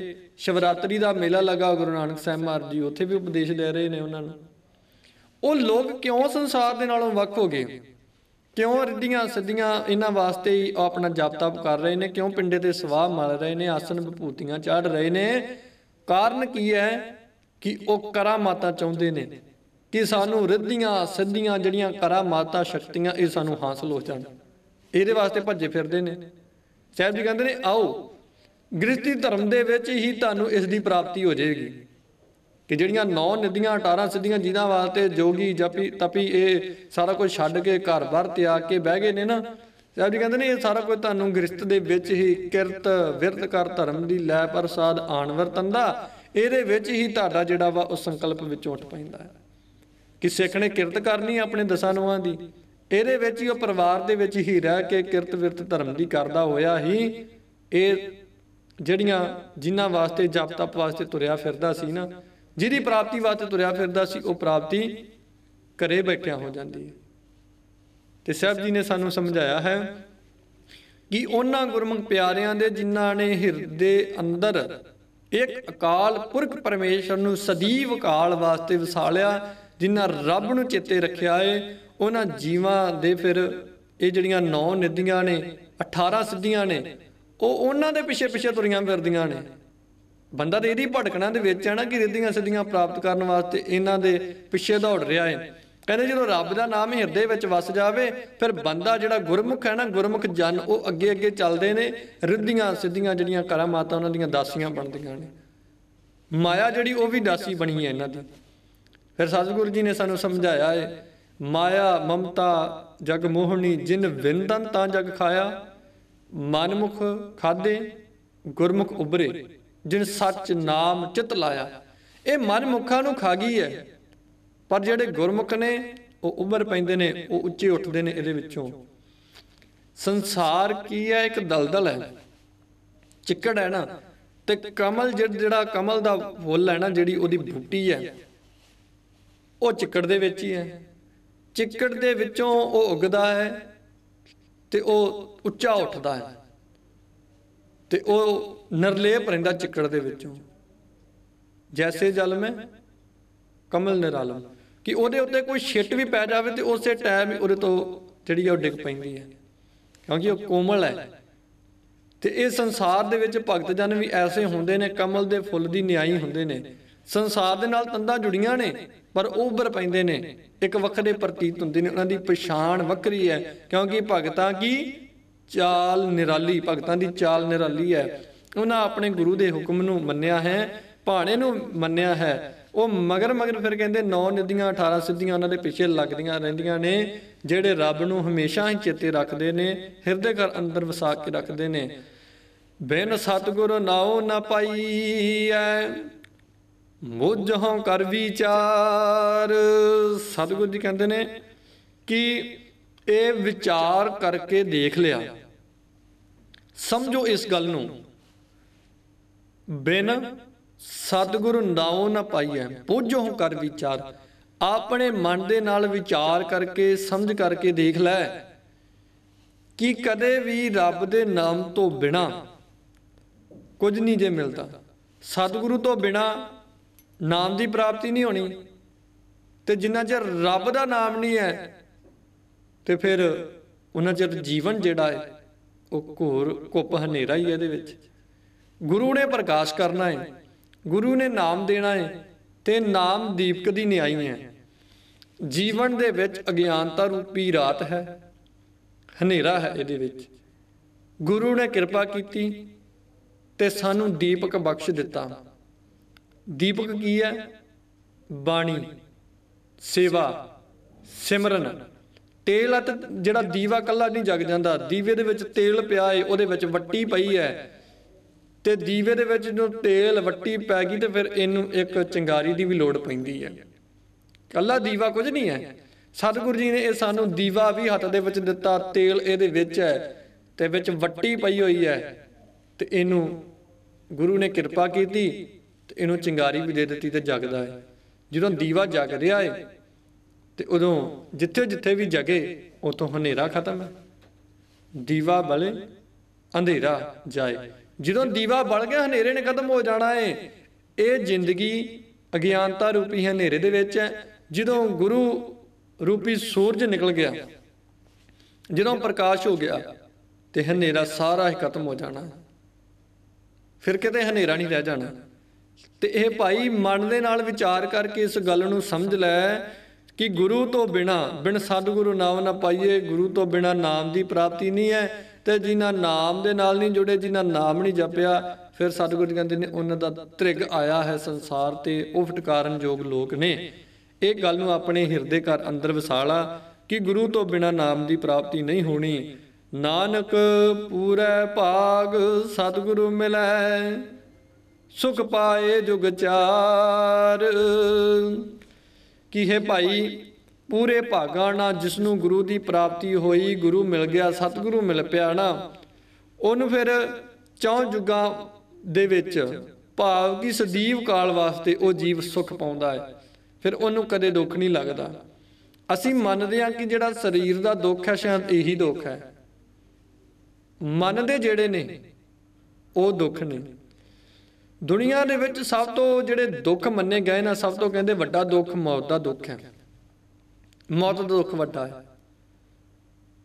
ਸ਼ਿਵਰਾਤਰੀ ਦਾ ਮੇਲਾ ਲੱਗਾ ਗੁਰੂ ਨਾਨਕ ਸਾਹਿਬ ਮਹਾਰਾਜ ਜੀ ਉੱਥੇ ਵੀ ਉਪਦੇਸ਼ ਦੇ ਰਹੇ ਨੇ ਉਹਨਾਂ ਨੂੰ ਉਹ ਲੋਕ ਕਿਉਂ ਸੰਸਾਰ ਦੇ ਨਾਲੋਂ ਵੱਖ ਹੋ ਗਏ ਕਿਉਂ ਰਿੱਧੀਆਂ ਸਿੱਧੀਆਂ ਇਹਨਾਂ ਵਾਸਤੇ ਹੀ ਆਪਣਾ ਜਪ ਤਪ ਕਰ ਰਹੇ ਨੇ ਕਿਉਂ ਪਿੰਡੇ ਤੇ ਸਵਾਹ ਮਲ ਰਹੇ ਨੇ ਆਸਨ ਵਿਭੂਤੀਆਂ ਚੜ ਰਹੇ ਨੇ ਕਾਰਨ ਕੀ ਹੈ ਕਿ ਉਹ ਕਰਾਮਾਤਾ ਚਾਹੁੰਦੇ ਨੇ ਕਿ ਸਾਨੂੰ ਰਿੱਧੀਆਂ ਸਿੱਧੀਆਂ ਜਿਹੜੀਆਂ ਮਾਤਾ ਸ਼ਕਤੀਆਂ ਇਹ ਸਾਨੂੰ ਹਾਸਲ ਹੋ ਜਾਣ ਇਹਦੇ ਵਾਸਤੇ ਭੱਜੇ ਫਿਰਦੇ ਨੇ ਸਾਹਿਬ ਜੀ ਕਹਿੰਦੇ ਨੇ ਆਓ ਗ੍ਰਿਸ਼ਤੀ ਧਰਮ ਦੇ ਵਿੱਚ ਹੀ ਤੁਹਾਨੂੰ ਇਸ ਦੀ ਪ੍ਰਾਪਤੀ ਹੋ ਜਾਏਗੀ ਕਿ ਜਿਹੜੀਆਂ ਨੌ ਨਦੀਆਂ 18 ਸਿੱਧੀਆਂ ਜਿਨ੍ਹਾਂ ਵਾਸਤੇ ਜੋਗੀ ਜਪੀ ਤਪੀ ਇਹ ਸਾਰਾ ਕੁਝ ਛੱਡ ਕੇ ਘਰ ਬਾਹਰ ਤਿਆਗ ਕੇ ਬਹਿ ਗਏ ਨੇ ਨਾ ਸਾਹਿਬ ਜੀ ਕਹਿੰਦੇ ਨੇ ਇਹ ਸਾਰਾ ਕੁਝ ਤੁਹਾਨੂੰ ਗ੍ਰਿਸ਼ਤ ਦੇ ਵਿੱਚ ਹੀ ਕਿਰਤ ਵਿਰਤ ਕਰ ਧਰਮ ਦੀ ਲੈ ਪ੍ਰਸਾਦ ਆਣ ਵਰਤੰਦਾ ਇਹਦੇ ਵਿੱਚ ਹੀ ਤੁਹਾਡਾ ਜਿਹੜਾ ਵਾ ਉਹ ਸੰਕਲਪ ਵਿੱਚ ਉੱਠ ਪੈਂਦਾ ਹੈ ਕਿ ਸਿੱਖ ਨੇ ਕਿਰਤ ਕਰਨੀ ਆਪਣੇ ਦਸਾਂ ਨੋਆਂ ਦੀ ਇਹਦੇ ਵਿੱਚ ਹੀ ਉਹ ਪਰਿਵਾਰ ਦੇ ਵਿੱਚ ਹੀ ਰਹਿ ਕੇ ਕਿਰਤ ਵਿਰਤ ਧਰਮ ਦੀ ਕਰਦਾ ਹੋਇਆ ਹੀ ਇਹ ਜਿਹੜੀਆਂ ਜਿਨ੍ਹਾਂ ਵਾਸਤੇ ਜਪ ਤਪ ਵਾਸਤੇ ਤੁਰਿਆ ਫਿਰਦਾ ਸੀ ਨਾ ਜਿਹਦੀ ਪ੍ਰਾਪਤੀ ਵਾਸਤੇ ਤੁਰਿਆ ਫਿਰਦਾ ਸੀ ਉਹ ਪ੍ਰਾਪਤੀ ਘਰੇ ਬੈਠਿਆਂ ਹੋ ਜਾਂਦੀ ਹੈ ਤੇ ਸਾਹਿਬ ਜੀ ਨੇ ਸਾਨੂੰ ਸਮਝਾਇਆ ਹੈ ਕਿ ਉਹਨਾਂ ਗੁਰਮੁਖ ਪਿਆਰਿਆਂ ਦੇ ਜਿਨ੍ਹਾਂ ਨੇ ਹਿਰਦੇ ਅੰਦਰ ਇੱਕ ਅਕਾਲ ਪੁਰਖ ਪਰਮੇਸ਼ਰ ਨੂੰ ਸਦੀਵ ਕਾਲ ਵਾਸਤੇ ਵਸਾਲਿਆ ਜਿਨ੍ਹਾਂ ਰੱਬ ਨੂੰ ਚੇਤੇ ਰੱਖਿਆ ਏ ਉਹਨਾਂ ਜੀਵਾਂ ਦੇ ਫਿਰ ਇਹ ਜਿਹੜੀਆਂ ਨੌ ਨਦੀਆਂ ਨੇ 18 ਸਿੱਧੀਆਂ ਨੇ ਉਹ ਉਹਨਾਂ ਦੇ ਪਿੱਛੇ ਪਿੱਛੇ ਤੁਰੀਆਂ ਫਿਰਦੀਆਂ ਨੇ ਬੰਦਾ ਤੇ ਇਹਦੀ ਭਟਕਣਾ ਦੇ ਵਿੱਚ ਆਣਾ ਕਿ ਰਿੱਧੀਆਂ ਸਿੱਧੀਆਂ ਪ੍ਰਾਪਤ ਕਰਨ ਵਾਸਤੇ ਇਹਨਾਂ ਦੇ ਪਿੱਛੇ ਦੌੜ ਰਿਹਾ ਏ ਕਹਿੰਦੇ ਜਦੋਂ ਰੱਬ ਦਾ ਨਾਮ ਹਿਰਦੇ ਵਿੱਚ ਵਸ ਜਾਵੇ ਫਿਰ ਬੰਦਾ ਜਿਹੜਾ ਗੁਰਮੁਖ ਹੈ ਨਾ ਗੁਰਮੁਖ ਜਨ ਉਹ ਅੱਗੇ ਅੱਗੇ ਚੱਲਦੇ ਨੇ ਰਿੱਧੀਆਂ ਸਿੱਧੀਆਂ ਜਿਹੜੀਆਂ ਮਾਤਾ ਉਹਨਾਂ ਦੀਆਂ ਦਾਸੀਆਂ ਬਣਦੀਆਂ ਨੇ ਮਾਇਆ ਜਿਹੜੀ ਉਹ ਵੀ ਦਾਸੀ ਬਣੀ ਹੈ ਇਹਨਾਂ ਦੀ ਫਿਰ ਸਤਿਗੁਰੂ ਜੀ ਨੇ ਸਾਨੂੰ ਸਮਝਾਇਆ ਏ ਮਾਇਆ ਮਮਤਾ ਜਗ ਮੋਹਣੀ ਜਿਨ ਵਿੰਦਨ ਤਾਂ ਜਗ ਖਾਇਆ ਮਨਮੁਖ ਖਾਦੇ ਗੁਰਮੁਖ ਉਬਰੇ ਜਿਨ ਸੱਚ ਨਾਮ ਚਿਤ ਲਾਇਆ ਇਹ ਮਨਮੁਖਾਂ ਨੂੰ ਖਾ ਗਈ ਹੈ ਪਰ ਜਿਹੜੇ ਗੁਰਮੁਖ ਨੇ ਉਹ ਉਬਰ ਪੈਂਦੇ ਨੇ ਉਹ ਉੱਚੇ ਉੱਠਦੇ ਨੇ ਇਹਦੇ ਵਿੱਚੋਂ ਸੰਸਾਰ ਕੀ ਹੈ ਇੱਕ ਦਲਦਲ ਹੈ ਚਿੱਕੜ ਹੈ ਨਾ ਤੇ ਕਮਲ ਜਿਹੜਾ ਕਮਲ ਦਾ ਫੁੱਲ ਹੈ ਨਾ ਜਿਹੜੀ ਉਹਦੀ ਬੂਟੀ ਹੈ ਉਹ ਚਿੱਕੜ ਦੇ ਵਿੱਚ ਹੀ ਹੈ ਚਿੱਕੜ ਦੇ ਵਿੱਚੋਂ ਉਹ ਉੱਗਦਾ ਹੈ ਤੇ ਉਹ ਉੱਚਾ ਉੱਠਦਾ ਹੈ ਤੇ ਉਹ ਨਰਲੇਪ ਰਹਿੰਦਾ ਚਿੱਕੜ ਦੇ ਵਿੱਚੋਂ ਜੈਸੇ ਜਲ ਮੈਂ ਕਮਲ ਨਿਰਾਲਮ ਕਿ ਉਹਦੇ ਉੱਤੇ ਕੋਈ ਛਿੱਟ ਵੀ ਪੈ ਜਾਵੇ ਤੇ ਉਸੇ ਟਾਈਮ ਉਹਦੇ ਤੋਂ ਜਿਹੜੀ ਉਹ ਡਿੱਗ ਪੈਂਦੀ ਹੈ ਕਿਉਂਕਿ ਉਹ ਕੋਮਲ ਹੈ ਤੇ ਇਹ ਸੰਸਾਰ ਦੇ ਵਿੱਚ ਭਗਤ ਜਨ ਵੀ ਐਸੇ ਹੁੰਦੇ ਨੇ ਕਮਲ ਦੇ ਫੁੱਲ ਦੀ ਨਿਆਈ ਹੁੰਦੇ ਨੇ ਸੰਸਾਰ ਦੇ ਨਾਲ ਤੰਦਾਂ ਜੁੜੀਆਂ ਨੇ ਪਰ ਉਭਰ ਪੈਂਦੇ ਨੇ ਇੱਕ ਵੱਖਰੇ ਪ੍ਰਤੀਤ ਹੁੰਦੇ ਨੇ ਉਹਨਾਂ ਦੀ ਪਛਾਣ ਵੱਖਰੀ ਹੈ ਕਿਉਂਕਿ ਭਗਤਾਂ ਕੀ ਚਾਲ ਨਿਰਾਲੀ ਭਗਤਾਂ ਦੀ ਚਾਲ ਨਿਰਾਲੀ ਹੈ ਉਹਨਾਂ ਆਪਣੇ ਗੁਰੂ ਦੇ ਹੁਕਮ ਨੂੰ ਮੰਨਿਆ ਹੈ ਭਾਣੇ ਨੂੰ ਮੰਨਿਆ ਹੈ ਉਹ ਮਗਰ ਮਗਰ ਫਿਰ ਕਹਿੰਦੇ ਨੌ ਨਦੀਆਂ 18 ਸਿੱਧੀਆਂ ਉਹਨਾਂ ਦੇ ਪਿੱਛੇ ਲੱਗਦੀਆਂ ਰਹਿੰਦੀਆਂ ਨੇ ਜਿਹੜੇ ਰੱਬ ਨੂੰ ਹਮੇਸ਼ਾ ਹੀ ਚੇਤੇ ਰੱਖਦੇ ਨੇ ਹਿਰਦੇ ਘਰ ਅੰਦਰ ਵਸਾ ਕੇ ਰੱਖਦੇ ਨੇ ਬਿਨ ਸਤਗੁਰੂ ਨਾਉ ਨਾ ਪਾਈਐ ਮੋਜਹੋਂ ਕਰ ਵਿਚਾਰ ਸਤਿਗੁਰੂ ਜੀ ਕਹਿੰਦੇ ਨੇ ਕਿ ਇਹ ਵਿਚਾਰ ਕਰਕੇ ਦੇਖ ਲਿਆ ਸਮਝੋ ਇਸ ਗੱਲ ਨੂੰ ਬਿਨ ਸਤਿਗੁਰੂ ਨਾਉ ਨਾ ਪਾਈਐ ਬੋਝੋਂ ਕਰ ਵਿਚਾਰ ਆਪਣੇ ਮਨ ਦੇ ਨਾਲ ਵਿਚਾਰ ਕਰਕੇ ਸਮਝ ਕਰਕੇ ਦੇਖ ਲੈ ਕਿ ਕਦੇ ਵੀ ਰੱਬ ਦੇ ਨਾਮ ਤੋਂ ਬਿਨਾ ਕੁਝ ਨਹੀਂ ਜੇ ਮਿਲਦਾ ਸਤਿਗੁਰੂ ਤੋਂ ਬਿਨਾ ਨਾਮ ਦੀ ਪ੍ਰਾਪਤੀ ਨਹੀਂ ਹੋਣੀ ਤੇ ਜਿੰਨਾ ਚਿਰ ਰੱਬ ਦਾ ਨਾਮ ਨਹੀਂ ਹੈ ਤੇ ਫਿਰ ਉਹਨਾਂ ਚਿਰ ਜੀਵਨ ਜਿਹੜਾ ਹੈ ਉਹ ਘੋਰ ਕੁੱਪ ਹਨੇਰਾ ਹੀ ਹੈ ਇਹਦੇ ਵਿੱਚ ਗੁਰੂ ਨੇ ਪ੍ਰਕਾਸ਼ ਕਰਨਾ ਹੈ ਗੁਰੂ ਨੇ ਨਾਮ ਦੇਣਾ ਹੈ ਤੇ ਨਾਮ ਦੀਪਕ ਦੀ ਨਿਆਈ ਹੈ ਜੀਵਨ ਦੇ ਵਿੱਚ ਅਗਿਆਨਤਾ ਰੂਪੀ ਰਾਤ ਹੈ ਹਨੇਰਾ ਹੈ ਇਹਦੇ ਵਿੱਚ ਗੁਰੂ ਨੇ ਕਿਰਪਾ ਕੀਤੀ ਤੇ ਸਾਨੂੰ ਦੀਪਕ ਬਖਸ਼ ਦਿੱਤਾ ਦੀਪਕ ਕੀ ਹੈ ਬਾਣੀ ਸੇਵਾ ਸਿਮਰਨ ਤੇਲ ਅਤ ਜਿਹੜਾ ਦੀਵਾ ਕੱਲਾ ਨਹੀਂ ਜਗ ਜਾਂਦਾ ਦੀਵੇ ਦੇ ਵਿੱਚ ਤੇਲ ਪਿਆ ਏ ਉਹਦੇ ਵਿੱਚ ਵੱਟੀ ਪਈ ਹੈ ਤੇ ਦੀਵੇ ਦੇ ਵਿੱਚ ਜਦੋਂ ਤੇਲ ਵੱਟੀ ਪੈ ਗਈ ਤੇ ਫਿਰ ਇਹਨੂੰ ਇੱਕ ਚਿੰਗਾਰੀ ਦੀ ਵੀ ਲੋੜ ਪੈਂਦੀ ਹੈ ਕੱਲਾ ਦੀਵਾ ਕੁਝ ਨਹੀਂ ਹੈ ਸਤਿਗੁਰੂ ਜੀ ਨੇ ਇਹ ਸਾਨੂੰ ਦੀਵਾ ਵੀ ਹੱਥ ਦੇ ਵਿੱਚ ਦਿੱਤਾ ਤੇਲ ਇਹਦੇ ਵਿੱਚ ਹੈ ਤੇ ਵਿੱਚ ਵੱਟੀ ਪਈ ਹੋਈ ਹੈ ਤੇ ਇਹਨੂੰ ਗੁਰੂ ਨੇ ਕਿਰਪਾ ਕੀਤੀ ਤੇ ਇਹਨੂੰ ਚਿੰਗਾਰੀ ਵੀ ਦੇ ਦਿੱਤੀ ਤੇ ਜਗਦਾ ਹੈ ਜਦੋਂ ਦੀਵਾ ਜਗ ਰਿਹਾ ਹੈ ਤੇ ਉਦੋਂ ਜਿੱਥੇ ਜਿੱਥੇ ਵੀ ਜਗੇ ਉਤੋਂ ਹਨੇਰਾ ਖਤਮ ਹੈ ਦੀਵਾ ਬਲੇ ਅੰਧੇਰਾ ਜਾਏ ਜਦੋਂ ਦੀਵਾ ਬਲ ਗਿਆ ਹਨੇਰੇ ਨੇ ਖਤਮ ਹੋ ਜਾਣਾ ਹੈ ਇਹ ਜ਼ਿੰਦਗੀ ਅਗਿਆਨਤਾ ਰੂਪੀ ਹਨੇਰੇ ਦੇ ਵਿੱਚ ਹੈ ਜਦੋਂ ਗੁਰੂ ਰੂਪੀ ਸੂਰਜ ਨਿਕਲ ਗਿਆ ਜਦੋਂ ਪ੍ਰਕਾਸ਼ ਹੋ ਗਿਆ ਤੇ ਹਨੇਰਾ ਸਾਰਾ ਹੀ ਖਤਮ ਹੋ ਜਾਣਾ ਫਿਰ ਕਿਤੇ ਹਨੇਰਾ ਨਹੀਂ ਰਹਿ ਜਾਣਾ ਤੇ ਇਹ ਭਾਈ ਮਨ ਦੇ ਨਾਲ ਵਿਚਾਰ ਕਰਕੇ ਇਸ ਗੱਲ ਨੂੰ ਸਮਝ ਲੈ ਕਿ ਗੁਰੂ ਤੋਂ ਬਿਨਾ ਬਿਨ ਸਤਿਗੁਰੂ ਨਾਮ ਨਾ ਪਾਈਏ ਗੁਰੂ ਤੋਂ ਬਿਨਾ ਨਾਮ ਦੀ ਪ੍ਰਾਪਤੀ ਨਹੀਂ ਹੈ ਤੇ ਜਿਨ੍ਹਾਂ ਨਾਮ ਦੇ ਨਾਲ ਨਹੀਂ ਜੁੜੇ ਜਿਨ੍ਹਾਂ ਨਾਮ ਨਹੀਂ ਜਪਿਆ ਫਿਰ ਸਤਿਗੁਰੂ ਜੀ ਕਹਿੰਦੇ ਨੇ ਉਹਨਾਂ ਦਾ ਤ੍ਰਿਗ ਆਇਆ ਹੈ ਸੰਸਾਰ ਤੇ ਉਹ ਫਟਕਾਰਨ ਯੋਗ ਲੋਕ ਨੇ ਇਹ ਗੱਲ ਨੂੰ ਆਪਣੇ ਹਿਰਦੇ ਘਰ ਅੰਦਰ ਵਸਾਲਾ ਕਿ ਗੁਰੂ ਤੋਂ ਬਿਨਾ ਨਾਮ ਦੀ ਪ੍ਰਾਪਤੀ ਨਹੀਂ ਹੋਣੀ ਨਾਨਕ ਪੂਰੇ ਭਾਗ ਸਤਿਗੁਰੂ ਮਿਲੈ ਸੁਖ ਪਾਏ ਜੁਗ ਚਾਰ ਹੈ ਭਾਈ ਪੂਰੇ ਭਾਗਾ ਨਾ ਜਿਸ ਨੂੰ ਗੁਰੂ ਦੀ ਪ੍ਰਾਪਤੀ ਹੋਈ ਗੁਰੂ ਮਿਲ ਗਿਆ ਸਤਿਗੁਰੂ ਮਿਲ ਪਿਆ ਨਾ ਉਹਨੂੰ ਫਿਰ ਚੌ ਜੁਗਾਂ ਦੇ ਵਿੱਚ ਭਾਵ ਕਿ ਸਦੀਵ ਕਾਲ ਵਾਸਤੇ ਉਹ ਜੀਵ ਸੁਖ ਪਾਉਂਦਾ ਹੈ ਫਿਰ ਉਹਨੂੰ ਕਦੇ ਦੁੱਖ ਨਹੀਂ ਲੱਗਦਾ ਅਸੀਂ ਮੰਨਦੇ ਹਾਂ ਕਿ ਜਿਹੜਾ ਸਰੀਰ ਦਾ ਦੁੱਖ ਹੈ ਸ਼ਾਇਦ ਇਹੀ ਦੁੱਖ ਹੈ ਮਨ ਦੇ ਜਿਹੜੇ ਨੇ ਉਹ ਦੁੱਖ ਨੇ ਦੁਨੀਆ ਦੇ ਵਿੱਚ ਸਭ ਤੋਂ ਜਿਹੜੇ ਦੁੱਖ ਮੰਨੇ ਗਏ ਨੇ ਸਭ ਤੋਂ ਕਹਿੰਦੇ ਵੱਡਾ ਦੁੱਖ ਮੌਤ ਦਾ ਦੁੱਖ ਹੈ ਮੌਤ ਦਾ ਦੁੱਖ ਵੱਡਾ ਹੈ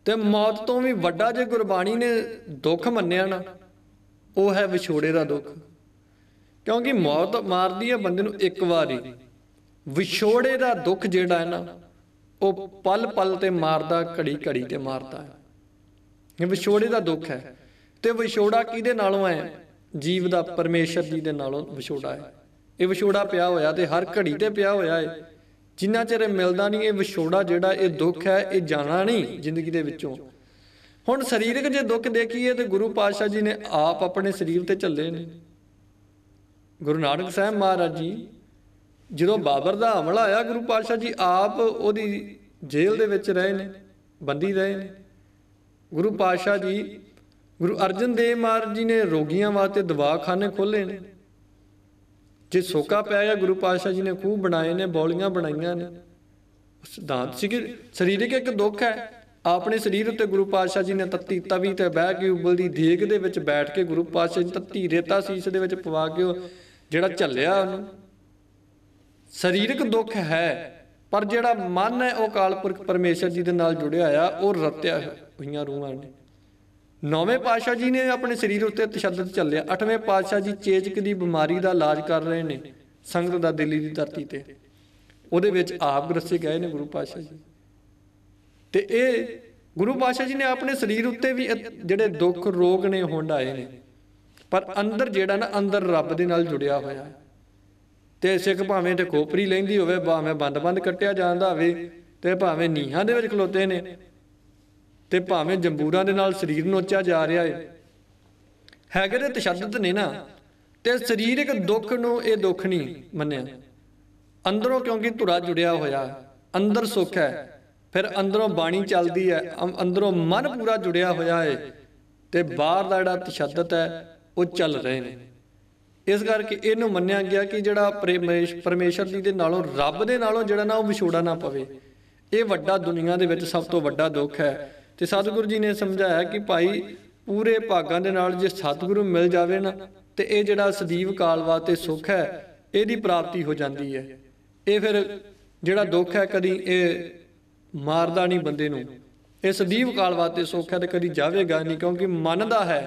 ਤੇ ਮੌਤ ਤੋਂ ਵੀ ਵੱਡਾ ਜੇ ਗੁਰਬਾਣੀ ਨੇ ਦੁੱਖ ਮੰਨਿਆ ਨਾ ਉਹ ਹੈ ਵਿਛੋੜੇ ਦਾ ਦੁੱਖ ਕਿਉਂਕਿ ਮੌਤ ਮਾਰਦੀ ਹੈ ਬੰਦੇ ਨੂੰ ਇੱਕ ਵਾਰੀ ਵਿਛੋੜੇ ਦਾ ਦੁੱਖ ਜਿਹੜਾ ਹੈ ਨਾ ਉਹ ਪਲ ਪਲ ਤੇ ਮਾਰਦਾ ਘੜੀ ਘੜੀ ਤੇ ਮਾਰਦਾ ਹੈ ਇਹ ਵਿਛੋੜੇ ਦਾ ਦੁੱਖ ਹੈ ਤੇ ਵਿਛੋੜਾ ਕਿਹਦੇ ਨਾਲੋਂ ਹੈ ਜੀਵ ਦਾ ਪਰਮੇਸ਼ਰ ਜੀ ਦੇ ਨਾਲੋਂ ਵਿਛੋੜਾ ਹੈ ਇਹ ਵਿਛੋੜਾ ਪਿਆ ਹੋਇਆ ਤੇ ਹਰ ਘੜੀ ਤੇ ਪਿਆ ਹੋਇਆ ਹੈ ਜਿੰਨਾ ਚਿਰ ਮਿਲਦਾ ਨਹੀਂ ਇਹ ਵਿਛੋੜਾ ਜਿਹੜਾ ਇਹ ਦੁੱਖ ਹੈ ਇਹ ਜਾਣਾ ਨਹੀਂ ਜ਼ਿੰਦਗੀ ਦੇ ਵਿੱਚੋਂ ਹੁਣ ਸਰੀਰਕ ਜੇ ਦੁੱਖ ਦੇਖੀਏ ਤੇ ਗੁਰੂ ਪਾਤਸ਼ਾਹ ਜੀ ਨੇ ਆਪ ਆਪਣੇ ਸਰੀਰ ਤੇ ਚੱਲੇ ਨੇ ਗੁਰੂ ਨਾਨਕ ਸਾਹਿਬ ਮਹਾਰਾਜ ਜੀ ਜਦੋਂ ਬਾਬਰ ਦਾ ਹਮਲਾ ਆਇਆ ਗੁਰੂ ਪਾਤਸ਼ਾਹ ਜੀ ਆਪ ਉਹਦੀ ਜੇਲ੍ਹ ਦੇ ਵਿੱਚ ਰਹੇ ਨੇ ਬੰਦੀ ਰਹੇ ਨੇ ਗੁਰੂ ਪਾਤਸ਼ਾਹ ਜੀ ਗੁਰੂ ਅਰਜਨ ਦੇਵ ਮਹਾਰਾਜ ਜੀ ਨੇ ਰੋਗੀਆਂ ਵਾਸਤੇ ਦਵਾਖਾਨੇ ਖੋਲੇ ਨੇ ਜੇ ਸੋਕਾ ਪਿਆ ਹੈ ਗੁਰੂ ਪਾਤਸ਼ਾਹ ਜੀ ਨੇ ਖੂਬ ਬਣਾਏ ਨੇ ਬੌਲੀਆਂ ਬਣਾਈਆਂ ਨੇ ਸਿਧਾਂਤ ਸੀ ਕਿ ਸਰੀਰਕ ਇੱਕ ਦੁੱਖ ਹੈ ਆਪਣੇ ਸਰੀਰ ਉੱਤੇ ਗੁਰੂ ਪਾਤਸ਼ਾਹ ਜੀ ਨੇ ਤੱਤੀ ਤਵੀ ਤੇ ਬਹਿ ਕੇ ਉਬਲਦੀ ਦੇਗ ਦੇ ਵਿੱਚ ਬੈਠ ਕੇ ਗੁਰੂ ਪਾਤਸ਼ਾਹ ਜੀ ਤੱਤੀ ਰੇਤਾ ਸੀਸ ਦੇ ਵਿੱਚ ਪਵਾ ਕੇ ਜਿਹੜਾ ਝੱਲਿਆ ਉਹਨੂੰ ਸਰੀਰਕ ਦੁੱਖ ਹੈ ਪਰ ਜਿਹੜਾ ਮਨ ਹੈ ਉਹ ਕਾਲਪੁਰਖ ਪਰਮੇਸ਼ਰ ਜੀ ਦੇ ਨਾਲ ਜੁੜਿਆ ਆ ਉਹ ਰਤਿਆ ਹੋਈਆਂ ਰੂਹਾਂ ਨੇ ਨੌਵੇਂ ਪਾਤਸ਼ਾਹ ਜੀ ਨੇ ਆਪਣੇ ਸਰੀਰ ਉੱਤੇ ਤਸ਼ੱਦਦ ਚੱਲਿਆ ਅੱਠਵੇਂ ਪਾਤਸ਼ਾਹ ਜੀ ਚੇਚਕ ਦੀ ਬਿਮਾਰੀ ਦਾ ਇਲਾਜ ਕਰ ਰਹੇ ਨੇ ਸੰਗਤ ਦਾ ਦਿੱਲੀ ਦੀ ਧਰਤੀ ਤੇ ਉਹਦੇ ਵਿੱਚ ਆਪ ਗ੍ਰਸੇ ਗਏ ਨੇ ਗੁਰੂ ਪਾਤਸ਼ਾਹ ਜੀ ਤੇ ਇਹ ਗੁਰੂ ਪਾਤਸ਼ਾਹ ਜੀ ਨੇ ਆਪਣੇ ਸਰੀਰ ਉੱਤੇ ਵੀ ਜਿਹੜੇ ਦੁੱਖ ਰੋਗ ਨੇ ਹੁੰਡਾਏ ਨੇ ਪਰ ਅੰਦਰ ਜਿਹੜਾ ਨਾ ਅੰਦਰ ਰੱਬ ਦੇ ਨਾਲ ਜੁੜਿਆ ਹੋਇਆ ਤੇ ਸਿੱਖ ਭਾਵੇਂ ਤੇ ਖੋਪਰੀ ਲੈਂਦੀ ਹੋਵੇ ਭਾਵੇਂ ਬੰਦ-ਬੰਦ ਕੱਟਿਆ ਜਾਂਦਾ ਹੋਵੇ ਤੇ ਭਾਵੇਂ ਨੀਹਾਂ ਦੇ ਵਿੱਚ ਖਲੋਤੇ ਨੇ ਤੇ ਭਾਵੇਂ ਜੰਬੂਰਾਂ ਦੇ ਨਾਲ ਸਰੀਰ ਨੋਚਿਆ ਜਾ ਰਿਹਾ ਹੈ ਹੈਗੇ ਤੇ ਤਸ਼ੱਦਦ ਨੇ ਨਾ ਤੇ ਸਰੀਰਕ ਦੁੱਖ ਨੂੰ ਇਹ ਦੁੱਖ ਨਹੀਂ ਮੰਨਿਆ ਅੰਦਰੋਂ ਕਿਉਂਕਿ ਧੁਰਾ ਜੁੜਿਆ ਹੋਇਆ ਅੰਦਰ ਸੁੱਖ ਹੈ ਫਿਰ ਅੰਦਰੋਂ ਬਾਣੀ ਚੱਲਦੀ ਹੈ ਅੰਦਰੋਂ ਮਨ ਪੂਰਾ ਜੁੜਿਆ ਹੋਇਆ ਹੈ ਤੇ ਬਾਹਰ ਦਾ ਜਿਹੜਾ ਤਸ਼ੱਦਦ ਹੈ ਉਹ ਚੱਲ ਰਹੇ ਨੇ ਇਸ ਕਰਕੇ ਇਹਨੂੰ ਮੰਨਿਆ ਗਿਆ ਕਿ ਜਿਹੜਾ ਪਰਮੇਸ਼ ਪਰਮੇਸ਼ਰ ਜੀ ਦੇ ਨਾਲੋਂ ਰੱਬ ਦੇ ਨਾਲੋਂ ਜਿਹੜਾ ਨਾ ਉਹ ਵਿਛੋੜਾ ਨਾ ਪਵੇ ਇਹ ਵੱਡਾ ਦੁਨੀਆ ਦੇ ਵਿੱਚ ਸਭ ਤੋਂ ਵੱਡਾ ਦੁੱਖ ਹੈ ਤੇ ਸਤਿਗੁਰੂ ਜੀ ਨੇ ਸਮਝਾਇਆ ਕਿ ਭਾਈ ਪੂਰੇ ਭਾਗਾਂ ਦੇ ਨਾਲ ਜੇ ਸਤਿਗੁਰੂ ਮਿਲ ਜਾਵੇ ਨਾ ਤੇ ਇਹ ਜਿਹੜਾ ਸਦੀਵ ਕਾਲ ਵਾਸਤੇ ਸੁੱਖ ਹੈ ਇਹਦੀ ਪ੍ਰਾਪਤੀ ਹੋ ਜਾਂਦੀ ਹੈ ਇਹ ਫਿਰ ਜਿਹੜਾ ਦੁੱਖ ਹੈ ਕਦੀ ਇਹ ਮਾਰਦਾ ਨਹੀਂ ਬੰਦੇ ਨੂੰ ਇਹ ਸਦੀਵ ਕਾਲ ਵਾਸਤੇ ਸੁੱਖ ਹੈ ਤੇ ਕਦੀ ਜਾਵੇਗਾ ਨਹੀਂ ਕਿਉਂਕਿ ਮਨ ਦਾ ਹੈ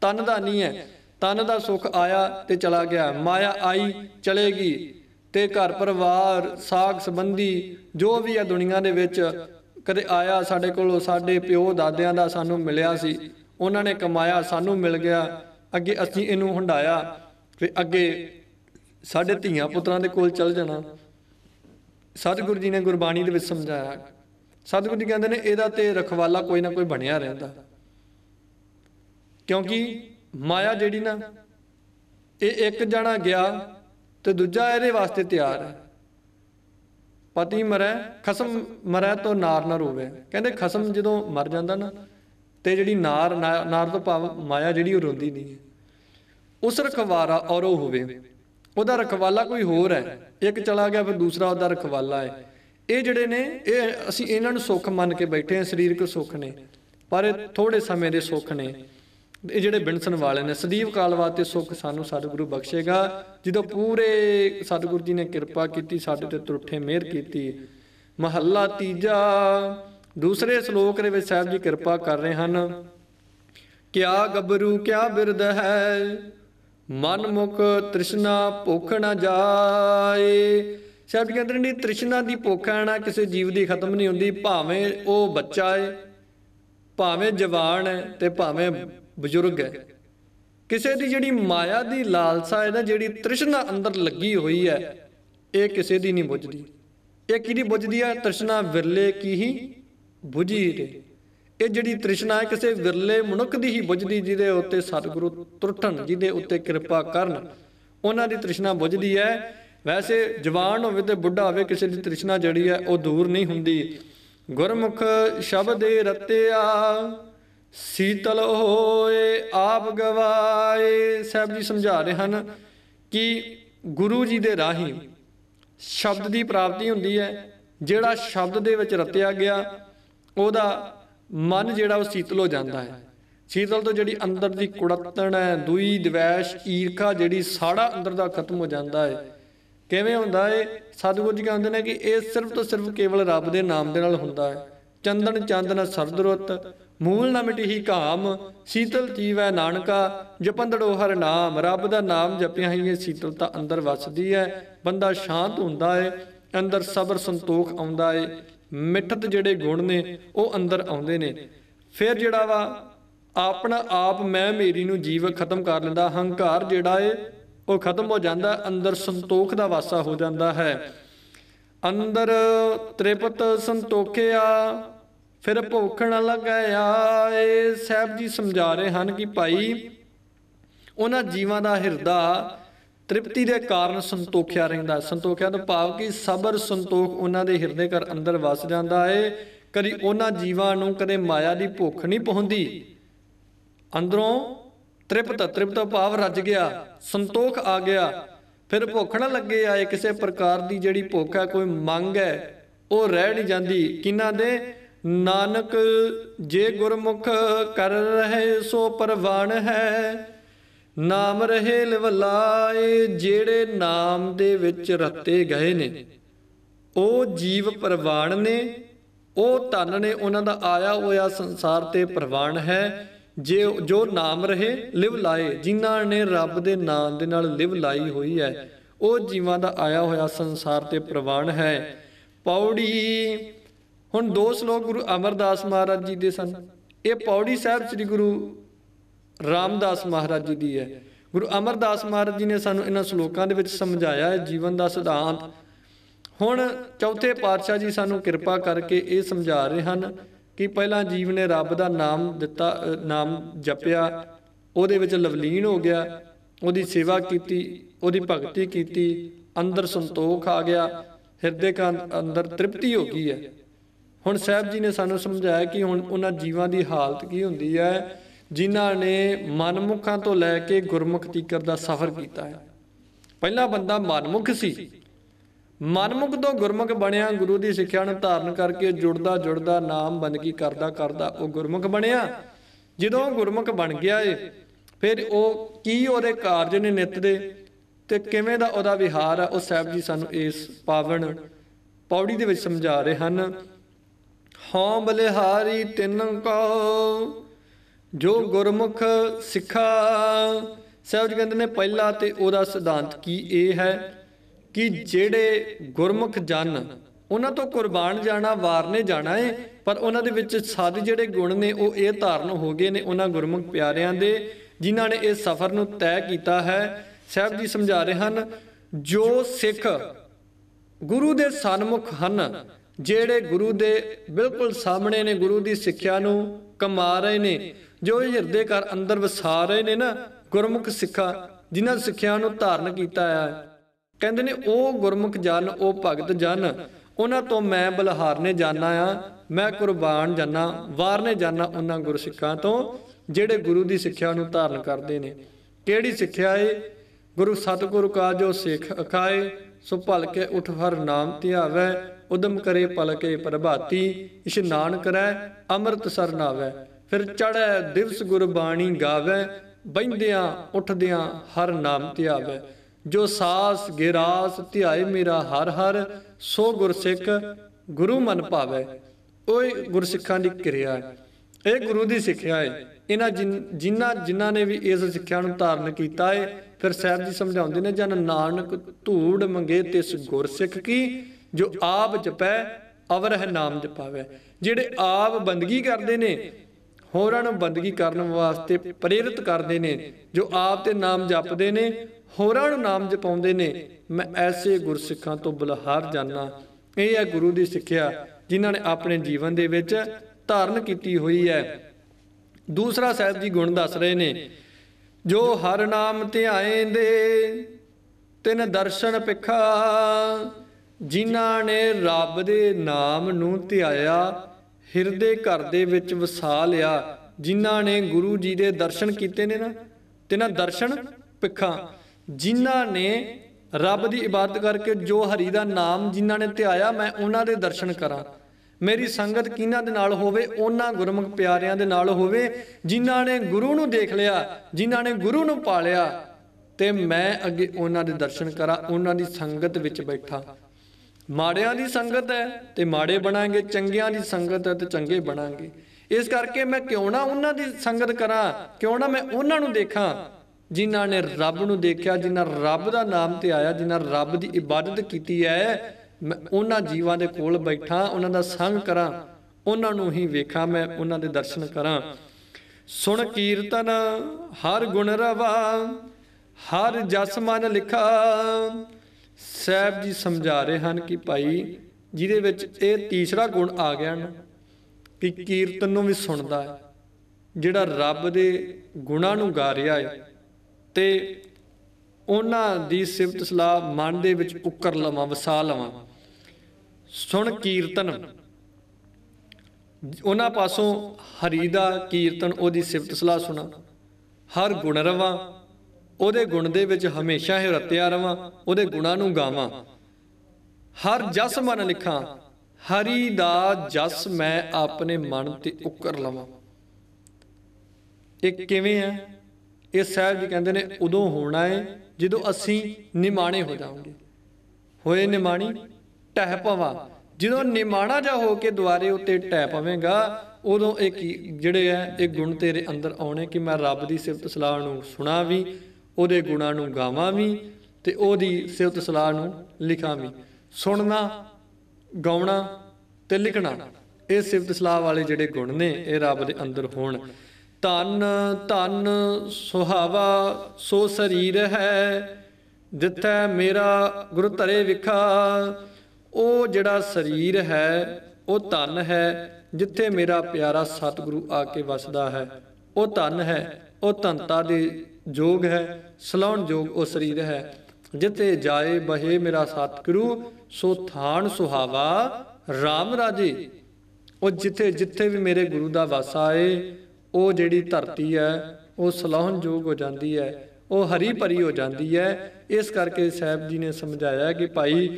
ਤਨ ਦਾ ਨਹੀਂ ਹੈ ਤਨ ਦਾ ਸੁੱਖ ਆਇਆ ਤੇ ਚਲਾ ਗਿਆ ਮਾਇਆ ਆਈ ਚਲੇਗੀ ਤੇ ਘਰ ਪਰਿਵਾਰ ਸਾਖ ਸੰਬੰਧੀ ਜੋ ਵੀ ਆ ਦੁਨੀਆ ਦੇ ਵਿੱਚ ਕਦੇ ਆਇਆ ਸਾਡੇ ਕੋਲ ਸਾਡੇ ਪਿਓ ਦਾਦਿਆਂ ਦਾ ਸਾਨੂੰ ਮਿਲਿਆ ਸੀ ਉਹਨਾਂ ਨੇ ਕਮਾਇਆ ਸਾਨੂੰ ਮਿਲ ਗਿਆ ਅੱਗੇ ਅਸੀਂ ਇਹਨੂੰ ਹੰਡਾਇਆ ਫਿਰ ਅੱਗੇ ਸਾਡੇ ਧੀਆਂ ਪੁੱਤਰਾਂ ਦੇ ਕੋਲ ਚਲ ਜਾਣਾ ਸਤਿਗੁਰੂ ਜੀ ਨੇ ਗੁਰਬਾਣੀ ਦੇ ਵਿੱਚ ਸਮਝਾਇਆ ਸਤਿਗੁਰੂ ਜੀ ਕਹਿੰਦੇ ਨੇ ਇਹਦਾ ਤੇ ਰਖਵਾਲਾ ਕੋਈ ਨਾ ਕੋਈ ਬਣਿਆ ਰਹਿੰਦਾ ਕਿਉਂਕਿ ਮਾਇਆ ਜਿਹੜੀ ਨਾ ਇਹ ਇੱਕ ਜਣਾ ਗਿਆ ਤੇ ਦੂਜਾ ਇਹਦੇ ਵਾਸਤੇ ਤਿਆਰ ਹੈ ਪਤੀ ਮਰੈ ਖਸਮ ਮਰੈ ਤੋ ਨਾਰ ਨਾ ਰੋਵੇ ਕਹਿੰਦੇ ਖਸਮ ਜਦੋਂ ਮਰ ਜਾਂਦਾ ਨਾ ਤੇ ਜਿਹੜੀ ਨਾਰ ਨਾਰ ਤੋਂ ਭਾਵ ਮਾਇਆ ਜਿਹੜੀ ਉਹ ਰੋਂਦੀ ਨਹੀਂ ਹੈ ਉਸ ਰਖਵਾਰਾ ਔਰ ਉਹ ਹੋਵੇ ਉਹਦਾ ਰਖਵਾਲਾ ਕੋਈ ਹੋਰ ਹੈ ਇੱਕ ਚਲਾ ਗਿਆ ਫਿਰ ਦੂਸਰਾ ਉਹਦਾ ਰਖਵਾਲਾ ਹੈ ਇਹ ਜਿਹੜੇ ਨੇ ਇਹ ਅਸੀਂ ਇਹਨਾਂ ਨੂੰ ਸੁੱਖ ਮੰਨ ਕੇ ਬੈਠੇ ਆ ਸਰੀਰਕ ਸੁੱਖ ਨੇ ਪਰ ਥੋੜੇ ਸਮੇਂ ਦੇ ਸੁੱਖ ਨੇ ਇਹ ਜਿਹੜੇ ਬਿੰਸਨ ਵਾਲੇ ਨੇ ਸਦੀਵ ਕਾਲਵਾ ਤੇ ਸੁਖ ਸਾਨੂੰ ਸਤਿਗੁਰੂ ਬਖਸ਼ੇਗਾ ਜਦੋਂ ਪੂਰੇ ਸਤਿਗੁਰੂ ਜੀ ਨੇ ਕਿਰਪਾ ਕੀਤੀ ਸਾਡੇ ਤੇ ਤਰੁੱਠੇ ਮਿਹਰ ਕੀਤੀ ਮਹੱਲਾ ਤੀਜਾ ਦੂਸਰੇ ਸ਼ਲੋਕ ਦੇ ਵਿੱਚ ਸਾਹਿਬ ਜੀ ਕਿਰਪਾ ਕਰ ਰਹੇ ਹਨ ਕਿਆ ਗੱਬਰੂ ਕਿਆ ਬਿਰਦ ਹੈ ਮਨ ਮੁਖ ਤ੍ਰਿਸ਼ਨਾ ਭੁੱਖ ਨਾ ਜਾਏ ਜੀ ਕਹਿੰਦੇ ਨੇ ਤ੍ਰਿਸ਼ਨਾ ਦੀ ਭੁੱਖ ਹੈ ਨਾ ਕਿਸੇ ਜੀਵ ਦੀ ਖਤਮ ਨਹੀਂ ਹੁੰਦੀ ਭਾਵੇਂ ਉਹ ਬੱਚਾ ਹੈ ਭਾਵੇਂ ਜਵਾਨ ਹੈ ਤੇ ਭਾਵੇਂ ਬਜ਼ੁਰਗ ਹੈ ਕਿਸੇ ਦੀ ਜਿਹੜੀ ਮਾਇਆ ਦੀ ਲਾਲਸਾ ਹੈ ਨਾ ਜਿਹੜੀ ਤ੍ਰਿਸ਼ਨਾ ਅੰਦਰ ਲੱਗੀ ਹੋਈ ਹੈ ਇਹ ਕਿਸੇ ਦੀ ਨਹੀਂ ਬੁੱਝਦੀ ਇਹ ਕਿਹਦੀ ਬੁੱਝਦੀ ਹੈ ਤ੍ਰਿਸ਼ਨਾ ਵਿਰਲੇ ਕੀ ਹੀ ਬੁਝੀ ਰੇ ਇਹ ਜਿਹੜੀ ਤ੍ਰਿਸ਼ਨਾ ਹੈ ਕਿਸੇ ਵਿਰਲੇ ਮਨੁੱਖ ਦੀ ਹੀ ਬੁੱਝਦੀ ਜਿਹਦੇ ਉੱਤੇ ਸਤਿਗੁਰੂ ਤੁਰਟਣ ਜਿਹਦੇ ਉੱਤੇ ਕਿਰਪਾ ਕਰਨ ਉਹਨਾਂ ਦੀ ਤ੍ਰਿਸ਼ਨਾ ਬੁੱਝਦੀ ਹੈ ਵੈਸੇ ਜਵਾਨ ਹੋਵੇ ਤੇ ਬੁੱਢਾ ਹੋਵੇ ਕਿਸੇ ਦੀ ਤ੍ਰਿਸ਼ਨਾ ਜਿਹੜੀ ਹੈ ਉਹ ਦੂਰ ਨਹੀਂ ਹੁੰਦੀ ਗੁਰਮੁਖ ਸ਼ਬਦ ਦੇ ਰਤਿਆ ਸੀਤਲ ਹੋਏ ਆਪ ਗਵਾਏ ਸਾਬ ਜੀ ਸਮਝਾ ਰਹੇ ਹਨ ਕਿ ਗੁਰੂ ਜੀ ਦੇ ਰਾਹੀ ਸ਼ਬਦ ਦੀ ਪ੍ਰਾਪਤੀ ਹੁੰਦੀ ਹੈ ਜਿਹੜਾ ਸ਼ਬਦ ਦੇ ਵਿੱਚ ਰਤਿਆ ਗਿਆ ਉਹਦਾ ਮਨ ਜਿਹੜਾ ਉਹ ਸੀਤਲ ਹੋ ਜਾਂਦਾ ਹੈ ਸੀਤਲ ਤੋਂ ਜਿਹੜੀ ਅੰਦਰ ਦੀ ਕੁੜੱਤਣ ਹੈ ਦੁਈ ਦਵੈਸ਼ ਈਰਖਾ ਜਿਹੜੀ ਸਾੜਾ ਅੰਦਰ ਦਾ ਖਤਮ ਹੋ ਜਾਂਦਾ ਹੈ ਕਿਵੇਂ ਹੁੰਦਾ ਹੈ ਸਤਿਗੁਰੂ ਜੀ ਕਹਿੰਦੇ ਨੇ ਕਿ ਇਹ ਸਿਰਫ ਤੋਂ ਸਿਰਫ ਕੇਵਲ ਰੱਬ ਦੇ ਨਾਮ ਦੇ ਨਾਲ ਹੁੰਦਾ ਹੈ ਚੰਦਨ ਚੰਦਨ ਸਰਦਰੁੱਤ ਮੂਲ ਨਾ ਮਿਟਹੀ ਕਾਮ ਸੀਤਲ ਜੀਵੈ ਨਾਨਕਾ ਜਪੰਦੜੋ ਹਰ ਨਾਮ ਰੱਬ ਦਾ ਨਾਮ ਜਪਿਆ ਹੀ ਇਹ ਸੀਤਲਤਾ ਅੰਦਰ ਵਸਦੀ ਹੈ ਬੰਦਾ ਸ਼ਾਂਤ ਹੁੰਦਾ ਹੈ ਅੰਦਰ ਸਬਰ ਸੰਤੋਖ ਆਉਂਦਾ ਹੈ ਮਿੱਠਤ ਜਿਹੜੇ ਗੁਣ ਨੇ ਉਹ ਅੰਦਰ ਆਉਂਦੇ ਨੇ ਫਿਰ ਜਿਹੜਾ ਵਾ ਆਪਣਾ ਆਪ ਮੈਂ ਮੇਰੀ ਨੂੰ ਜੀਵ ਖਤਮ ਕਰ ਲੈਂਦਾ ਹੰਕਾਰ ਜਿਹੜਾ ਏ ਉਹ ਖਤਮ ਹੋ ਜਾਂਦਾ ਅੰਦਰ ਸੰਤੋਖ ਦਾ ਵਾਸਾ ਹੋ ਜਾਂਦਾ ਹੈ ਅੰਦਰ ਤ੍ਰਿਪਤ ਸੰਤੋਖਿਆ ਫਿਰ ਭੋਖਣ ਲਗਾਏ ਸਹਿਬ ਜੀ ਸਮਝਾ ਰਹੇ ਹਨ ਕਿ ਭਾਈ ਉਹਨਾਂ ਜੀਵਾਂ ਦਾ ਹਿਰਦਾ ਤ੍ਰਿਪਤੀ ਦੇ ਕਾਰਨ ਸੰਤੋਖਿਆ ਰਹਿੰਦਾ ਸੰਤੋਖਿਆ ਤੋਂ ਭਾਵ ਕਿ ਸਬਰ ਸੰਤੋਖ ਉਹਨਾਂ ਦੇ ਹਿਰਦੇ ਕਰ ਅੰਦਰ ਵਸ ਜਾਂਦਾ ਏ ਕਦੀ ਉਹਨਾਂ ਜੀਵਾਂ ਨੂੰ ਕਦੇ ਮਾਇਆ ਦੀ ਭੁੱਖ ਨਹੀਂ ਪਹੁੰਦੀ ਅੰਦਰੋਂ ਤ੍ਰਿਪਤ ਤ੍ਰਿਪਤ ਭਾਵ ਰੱਜ ਗਿਆ ਸੰਤੋਖ ਆ ਗਿਆ ਫਿਰ ਭੁੱਖ ਨਾ ਲੱਗੇ ਆਏ ਕਿਸੇ ਪ੍ਰਕਾਰ ਦੀ ਜਿਹੜੀ ਭੁੱਖ ਹੈ ਕੋਈ ਮੰਗ ਹੈ ਉਹ ਰਹਿ ਨਹੀਂ ਜਾਂਦੀ ਕਿਨਾਂ ਦੇ ਨਾਨਕ ਜੇ ਗੁਰਮੁਖ ਕਰ ਰਹੇ ਸੋ ਪਰਵਾਨ ਹੈ ਨਾਮ ਰਹੇ ਲਵਲਾਏ ਜਿਹੜੇ ਨਾਮ ਦੇ ਵਿੱਚ ਰਤੇ ਗਏ ਨੇ ਉਹ ਜੀਵ ਪਰਵਾਨ ਨੇ ਉਹ ਧਨ ਨੇ ਉਹਨਾਂ ਦਾ ਆਇਆ ਹੋਇਆ ਸੰਸਾਰ ਤੇ ਪ੍ਰਵਾਨ ਹੈ ਜੇ ਜੋ ਨਾਮ ਰਹੇ ਲਿਵ ਲਾਏ ਜਿਨ੍ਹਾਂ ਨੇ ਰੱਬ ਦੇ ਨਾਮ ਦੇ ਨਾਲ ਲਿਵ ਲਾਈ ਹੋਈ ਹੈ ਉਹ ਜੀਵਾਂ ਦਾ ਆਇਆ ਹੋਇਆ ਸੰਸਾਰ ਤੇ ਪ੍ਰਵਾਨ ਹੈ ਪੌੜੀ ਹੁਣ ਦੋ ਸ਼ਲੋਕ ਗੁਰੂ ਅਮਰਦਾਸ ਮਹਾਰਾਜ ਜੀ ਦੇ ਸਨ ਇਹ ਪੌੜੀ ਸਾਹਿਬ ਸ੍ਰੀ ਗੁਰੂ ਰਾਮਦਾਸ ਮਹਾਰਾਜ ਜੀ ਦੀ ਹੈ ਗੁਰੂ ਅਮਰਦਾਸ ਮਹਾਰਾਜ ਜੀ ਨੇ ਸਾਨੂੰ ਇਹਨਾਂ ਸ਼ਲੋਕਾਂ ਦੇ ਵਿੱਚ ਸਮਝਾਇਆ ਹੈ ਜੀਵਨ ਦਾ ਸਿਧਾਂਤ ਹੁਣ ਚੌਥੇ ਪਾਤਸ਼ਾਹ ਜੀ ਸਾਨੂੰ ਕਿਰਪਾ ਕਰਕੇ ਇਹ ਸਮਝਾ ਰਹੇ ਹਨ ਕਿ ਪਹਿਲਾਂ ਜੀਵ ਨੇ ਰੱਬ ਦਾ ਨਾਮ ਦਿੱਤਾ ਨਾਮ ਜਪਿਆ ਉਹਦੇ ਵਿੱਚ ਲਵਲੀਨ ਹੋ ਗਿਆ ਉਹਦੀ ਸੇਵਾ ਕੀਤੀ ਉਹਦੀ ਭਗਤੀ ਕੀਤੀ ਅੰਦਰ ਸੰਤੋਖ ਆ ਗਿਆ ਹਿਰਦੇ ਕਾ ਅੰਦਰ ਤ੍ਰਿਪਤੀ ਹੋ ਗਈ ਹੈ ਹੁਣ ਸਾਹਿਬ ਜੀ ਨੇ ਸਾਨੂੰ ਸਮਝਾਇਆ ਕਿ ਹੁਣ ਉਹਨਾਂ ਜੀਵਾਂ ਦੀ ਹਾਲਤ ਕੀ ਹੁੰਦੀ ਹੈ ਜਿਨ੍ਹਾਂ ਨੇ ਮਨਮੁਖਾਂ ਤੋਂ ਲੈ ਕੇ ਗੁਰਮੁਖ ਤੀਕਰ ਦਾ ਸਫ਼ਰ ਕੀਤਾ ਹੈ ਪਹਿਲਾ ਬੰਦਾ ਮਨਮੁਖ ਸੀ ਮਨਮੁਖ ਤੋਂ ਗੁਰਮੁਖ ਬਣਿਆ ਗੁਰੂ ਦੀ ਸਿੱਖਿਆ ਨੂੰ ਧਾਰਨ ਕਰਕੇ ਜੁੜਦਾ ਜੁੜਦਾ ਨਾਮ ਬੰਦਗੀ ਕਰਦਾ ਕਰਦਾ ਉਹ ਗੁਰਮੁਖ ਬਣਿਆ ਜਦੋਂ ਗੁਰਮੁਖ ਬਣ ਗਿਆ ਏ ਫਿਰ ਉਹ ਕੀ ਉਹਦੇ ਕਾਰਜ ਨੇ ਨਿਤ ਦੇ ਤੇ ਕਿਵੇਂ ਦਾ ਉਹਦਾ ਵਿਹਾਰ ਆ ਉਹ ਸਾਹਿਬ ਜੀ ਸਾਨੂੰ ਇਸ ਪਾਵਨ ਪੌੜੀ ਦੇ ਵਿੱਚ ਸਮਝਾ ਰਹੇ ਹਨ ਹਉ ਬਲਿਹਾਰੀ ਤਿੰਨ ਕੋ ਜੋ ਗੁਰਮੁਖ ਸਿੱਖਾ ਸਹਿਬ ਜੀ ਕਹਿੰਦੇ ਨੇ ਪਹਿਲਾ ਤੇ ਉਹਦਾ ਸਿਧਾਂਤ ਕੀ ਇਹ ਹੈ ਕਿ ਜਿਹੜੇ ਗੁਰਮੁਖ ਜਨ ਉਹਨਾਂ ਤੋਂ ਕੁਰਬਾਨ ਜਾਣਾ ਵਾਰਨੇ ਜਾਣਾ ਹੈ ਪਰ ਉਹਨਾਂ ਦੇ ਵਿੱਚ ਸਾਧ ਜਿਹੜੇ ਗੁਣ ਨੇ ਉਹ ਇਹ ਧਾਰਨ ਹੋ ਗਏ ਨੇ ਉਹਨਾਂ ਗੁਰਮੁਖ ਪਿਆਰਿਆਂ ਦੇ ਜਿਨ੍ਹਾਂ ਨੇ ਇਸ ਸਫ਼ਰ ਨੂੰ ਤੈਅ ਕੀਤਾ ਹੈ ਸਹਿਬ ਜੀ ਸਮਝਾ ਰਹੇ ਹਨ ਜੋ ਸਿੱਖ ਗੁਰੂ ਦੇ ਸਨਮੁਖ ਹਨ ਜਿਹੜੇ ਗੁਰੂ ਦੇ ਬਿਲਕੁਲ ਸਾਹਮਣੇ ਨੇ ਗੁਰੂ ਦੀ ਸਿੱਖਿਆ ਨੂੰ ਕਮਾ ਰਹੇ ਨੇ ਜੋ ਹਿਰਦੇ ਘਰ ਅੰਦਰ ਵਸਾ ਰਹੇ ਨੇ ਨਾ ਗੁਰਮੁਖ ਸਿੱਖਾ ਜਿਨ੍ਹਾਂ ਸਿੱਖਿਆ ਨੂੰ ਧਾਰਨ ਕੀਤਾ ਆ ਕਹਿੰਦੇ ਨੇ ਉਹ ਗੁਰਮੁਖ ਜਨ ਉਹ ਭਗਤ ਜਨ ਉਹਨਾਂ ਤੋਂ ਮੈਂ ਬਲਹਾਰਨੇ ਜਾਣਾ ਆ ਮੈਂ ਕੁਰਬਾਨ ਜਾਣਾ ਵਾਰਨੇ ਜਾਣਾ ਉਹਨਾਂ ਗੁਰਸਿੱਖਾਂ ਤੋਂ ਜਿਹੜੇ ਗੁਰੂ ਦੀ ਸਿੱਖਿਆ ਨੂੰ ਧਾਰਨ ਕਰਦੇ ਨੇ ਕਿਹੜੀ ਸਿੱਖਿਆ ਏ ਗੁਰੂ ਸਤਿਗੁਰੂ ਕਾ ਜੋ ਸਿੱਖ ਅਖਾਏ ਸੋ ਭਲਕੇ ਕੇ ਉਠ ਹਰ ਨਾਮ ਧਿਆਵੇ ਉਦਮ ਕਰੇ ਪਲਕੇ ਪ੍ਰਭਾਤੀ ਇਸ਼ਨਾਨ ਕਰੈ ਅੰਮ੍ਰਿਤ ਸਰ ਫਿਰ ਚੜੈ ਦਿਵਸ ਗੁਰਬਾਣੀ ਗਾਵੈ ਗਾਵੇ ਉੱਠਦਿਆਂ ਹਰ ਨਾਮ ਧਿਆਵੇ ਜੋ ਸਾਸ ਗਿਰਾਸ ਧਿਆਏ ਮੇਰਾ ਹਰ ਹਰ ਸੋ ਗੁਰਸਿੱਖ ਗੁਰੂ ਮਨ ਭਾਵੇ ਓਏ ਗੁਰਸਿੱਖਾਂ ਦੀ ਕਿਰਿਆ ਹੈ ਇਹ ਗੁਰੂ ਦੀ ਸਿੱਖਿਆ ਹੈ ਇਹਨਾਂ ਜਿਨ੍ਹਾਂ ਜਿਨ੍ਹਾਂ ਨੇ ਵੀ ਇਸ ਸਿੱਖਿਆ ਨੂੰ ਧਾਰਨ ਕੀਤਾ ਹੈ ਫਿਰ ਸਾਹਿਬ ਜੀ ਸਮਝਾਉਂਦੇ ਨੇ ਜਨ ਨਾਨਕ ਧੂੜ ਮੰਗੇ ਤਿਸ ਗੁਰਸਿੱਖ ਕੀ ਜੋ ਆਪ ਜਪੈ ਅਵਰਹ ਨਾਮ ਜਪਾਵੇ ਜਿਹੜੇ ਆਪ ਬੰਦਗੀ ਕਰਦੇ ਨੇ ਹੋਰਾਂ ਨੂੰ ਬੰਦਗੀ ਕਰਨ ਵਾਸਤੇ ਪ੍ਰੇਰਿਤ ਕਰਦੇ ਨੇ ਜੋ ਆਪ ਤੇ ਨਾਮ ਜਪਦੇ ਨੇ ਹੋਰਾਂ ਨੂੰ ਨਾਮ ਜਪਾਉਂਦੇ ਨੇ ਮੈਂ ਐਸੇ ਗੁਰਸਿੱਖਾਂ ਤੋਂ ਬਲਹਾਰ ਜਾਣਾ ਇਹ ਹੈ ਗੁਰੂ ਦੀ ਸਿੱਖਿਆ ਜਿਨ੍ਹਾਂ ਨੇ ਆਪਣੇ ਜੀਵਨ ਦੇ ਵਿੱਚ ਧਾਰਨ ਕੀਤੀ ਹੋਈ ਹੈ ਦੂਸਰਾ ਸਾਹਿਬ ਜੀ ਗੁਣ ਦੱਸ ਰਹੇ ਨੇ ਜੋ ਹਰ ਨਾਮ ਧਿਆਏਂਦੇ ਤਿੰਨ ਦਰਸ਼ਨ ਪਿਖਾ ਜਿਨ੍ਹਾਂ ਨੇ ਰੱਬ ਦੇ ਨਾਮ ਨੂੰ ਧਿਆਇਆ ਹਿਰਦੇ ਘਰ ਦੇ ਵਿੱਚ ਵਸਾ ਲਿਆ ਜਿਨ੍ਹਾਂ ਨੇ ਗੁਰੂ ਜੀ ਦੇ ਦਰਸ਼ਨ ਕੀਤੇ ਨੇ ਨਾ ਤੇ ਨਾ ਦਰਸ਼ਨ ਪਿੱਖਾਂ ਜਿਨ੍ਹਾਂ ਨੇ ਰੱਬ ਦੀ ਇਬਾਦਤ ਕਰਕੇ ਜੋ ਹਰੀ ਦਾ ਨਾਮ ਜਿਨ੍ਹਾਂ ਨੇ ਧਿਆਇਆ ਮੈਂ ਉਹਨਾਂ ਦੇ ਦਰਸ਼ਨ ਕਰਾਂ ਮੇਰੀ ਸੰਗਤ ਕਿਨਾਂ ਦੇ ਨਾਲ ਹੋਵੇ ਉਹਨਾਂ ਗੁਰਮੁਖ ਪਿਆਰਿਆਂ ਦੇ ਨਾਲ ਹੋਵੇ ਜਿਨ੍ਹਾਂ ਨੇ ਗੁਰੂ ਨੂੰ ਦੇਖ ਲਿਆ ਜਿਨ੍ਹਾਂ ਨੇ ਗੁਰੂ ਨੂੰ ਪਾਲਿਆ ਤੇ ਮੈਂ ਅੱਗੇ ਉਹਨਾਂ ਦੇ ਦਰਸ਼ਨ ਕਰਾਂ ਉਹਨਾਂ ਦੀ ਸੰਗਤ ਵਿੱਚ ਬੈਠਾ ਮਾੜਿਆਂ ਦੀ ਸੰਗਤ ਹੈ ਤੇ ਮਾੜੇ ਬਣਾਂਗੇ ਚੰਗਿਆਂ ਦੀ ਸੰਗਤ ਹੈ ਤੇ ਚੰਗੇ ਬਣਾਂਗੇ ਇਸ ਕਰਕੇ ਮੈਂ ਕਿਉਂ ਨਾ ਉਹਨਾਂ ਦੀ ਸੰਗਤ ਕਰਾਂ ਕਿਉਂ ਨਾ ਮੈਂ ਉਹਨਾਂ ਨੂੰ ਦੇਖਾਂ ਜਿਨ੍ਹਾਂ ਨੇ ਰੱਬ ਨੂੰ ਦੇਖਿਆ ਜਿਨ੍ਹਾਂ ਰੱਬ ਦਾ ਨਾਮ ਤੇ ਆਇਆ ਜਿਨ੍ਹਾਂ ਰੱਬ ਦੀ ਇਬਾਦਤ ਕੀਤੀ ਹੈ ਮੈਂ ਉਹਨਾਂ ਜੀਵਾਂ ਦੇ ਕੋਲ ਬੈਠਾਂ ਉਹਨਾਂ ਦਾ ਸੰਗ ਕਰਾਂ ਉਹਨਾਂ ਨੂੰ ਹੀ ਵੇਖਾਂ ਮੈਂ ਉਹਨਾਂ ਦੇ ਦਰਸ਼ਨ ਕਰਾਂ ਸੁਣ ਕੀਰਤਨ ਹਰ ਗੁਣ ਰਵਾ ਹਰ ਜਸ ਮਨ ਲਿਖਾ ਸਾਹਿਬ ਜੀ ਸਮਝਾ ਰਹੇ ਹਨ ਕਿ ਭਾਈ ਜਿਹਦੇ ਵਿੱਚ ਇਹ ਤੀਸਰਾ ਗੁਣ ਆ ਗਿਆ ਨਾ ਕਿ ਕੀਰਤਨ ਨੂੰ ਵੀ ਸੁਣਦਾ ਹੈ ਜਿਹੜਾ ਰੱਬ ਦੇ ਗੁਣਾਂ ਨੂੰ ਗਾ ਰਿਹਾ ਹੈ ਤੇ ਉਹਨਾਂ ਦੀ ਸਿਫਤ ਸਲਾਹ ਮਨ ਦੇ ਵਿੱਚ ਉੱਕਰ ਲਵਾਂ ਵਸਾ ਲਵਾਂ ਸੁਣ ਕੀਰਤਨ ਉਹਨਾਂ ਪਾਸੋਂ ਹਰੀ ਦਾ ਕੀਰਤਨ ਉਹਦੀ ਸਿਫਤ ਸਲਾਹ ਸੁਣਾ ਹਰ ਗੁਣ ਰਵਾ ਉਹਦੇ ਗੁਣ ਦੇ ਵਿੱਚ ਹਮੇਸ਼ਾ ਹੀ ਰਤਿਆ ਰਵਾਂ ਉਹਦੇ ਗੁਣਾਂ ਨੂੰ ਗਾਵਾਂ ਹਰ ਜਸ ਮਨ ਲਿਖਾਂ ਹਰੀ ਦਾ ਜਸ ਮੈਂ ਆਪਣੇ ਮਨ ਤੇ ਉਕਰ ਲਵਾਂ ਇਹ ਕਿਵੇਂ ਆ ਇਹ ਸਾਹਿਬ ਜੀ ਕਹਿੰਦੇ ਨੇ ਉਦੋਂ ਹੋਣਾ ਹੈ ਜਦੋਂ ਅਸੀਂ ਨਿਮਾਣੇ ਹੋ ਜਾਵਾਂਗੇ ਹੋਏ ਨਿਮਾਣੀ ਟਹਿ ਪਵਾ ਜਦੋਂ ਨਿਮਾਣਾ ਜਾ ਹੋ ਕੇ ਦੁਆਰੇ ਉੱਤੇ ਟਹਿ ਪਵੇਂਗਾ ਉਦੋਂ ਇਹ ਜਿਹੜੇ ਆ ਇਹ ਗੁਣ ਤੇਰੇ ਅੰਦਰ ਆਉਣੇ ਕਿ ਮੈਂ ਰੱਬ ਦੀ ਸਿਫਤ ਸਲਾਹ ਨੂੰ ਸੁਣਾ ਵੀ ਉਹਦੇ ਗੁਣਾਂ ਨੂੰ ਗਾਵਾਂ ਵੀ ਤੇ ਉਹਦੀ ਸਿਫਤ ਸਲਾਹ ਨੂੰ ਲਿਖਾਂ ਵੀ ਸੁਣਨਾ ਗਾਉਣਾ ਤੇ ਲਿਖਣਾ ਇਹ ਸਿਫਤ ਸਲਾਹ ਵਾਲੇ ਜਿਹੜੇ ਗੁਣ ਨੇ ਇਹ ਰੱਬ ਦੇ ਅੰਦਰ ਹੋਣ ਤਨ ਤਨ ਸੁਹਾਵਾ ਸੋ ਸਰੀਰ ਹੈ ਜਿੱਥੇ ਮੇਰਾ ਗੁਰੂ ਧਰੇ ਵਿਖਾ ਉਹ ਜਿਹੜਾ ਸਰੀਰ ਹੈ ਉਹ ਤਨ ਹੈ ਜਿੱਥੇ ਮੇਰਾ ਪਿਆਰਾ ਸਤਿਗੁਰੂ ਆ ਕੇ ਵਸਦਾ ਹੈ ਉਹ ਤਨ ਹੈ ਉਹ ਤੰਤਾ ਦੇ ਜੋਗ ਹੈ ਸਲਾਉਣ ਜੋਗ ਉਹ ਸਰੀਰ ਹੈ ਜਿੱਤੇ ਜਾਏ ਬਹੇ ਮੇਰਾ ਸਤਿਗੁਰੂ ਸੋ ਥਾਨ ਸੁਹਾਵਾ RAM ਰਾਜੇ ਉਹ ਜਿੱਥੇ ਜਿੱਥੇ ਵੀ ਮੇਰੇ ਗੁਰੂ ਦਾ ਵਾਸਾ ਆਏ ਉਹ ਜਿਹੜੀ ਧਰਤੀ ਹੈ ਉਹ ਸਲਾਹਣ ਜੋਗ ਹੋ ਜਾਂਦੀ ਹੈ ਉਹ ਹਰੀ ਭਰੀ ਹੋ ਜਾਂਦੀ ਹੈ ਇਸ ਕਰਕੇ ਸਾਹਿਬ ਜੀ ਨੇ ਸਮਝਾਇਆ ਕਿ ਭਾਈ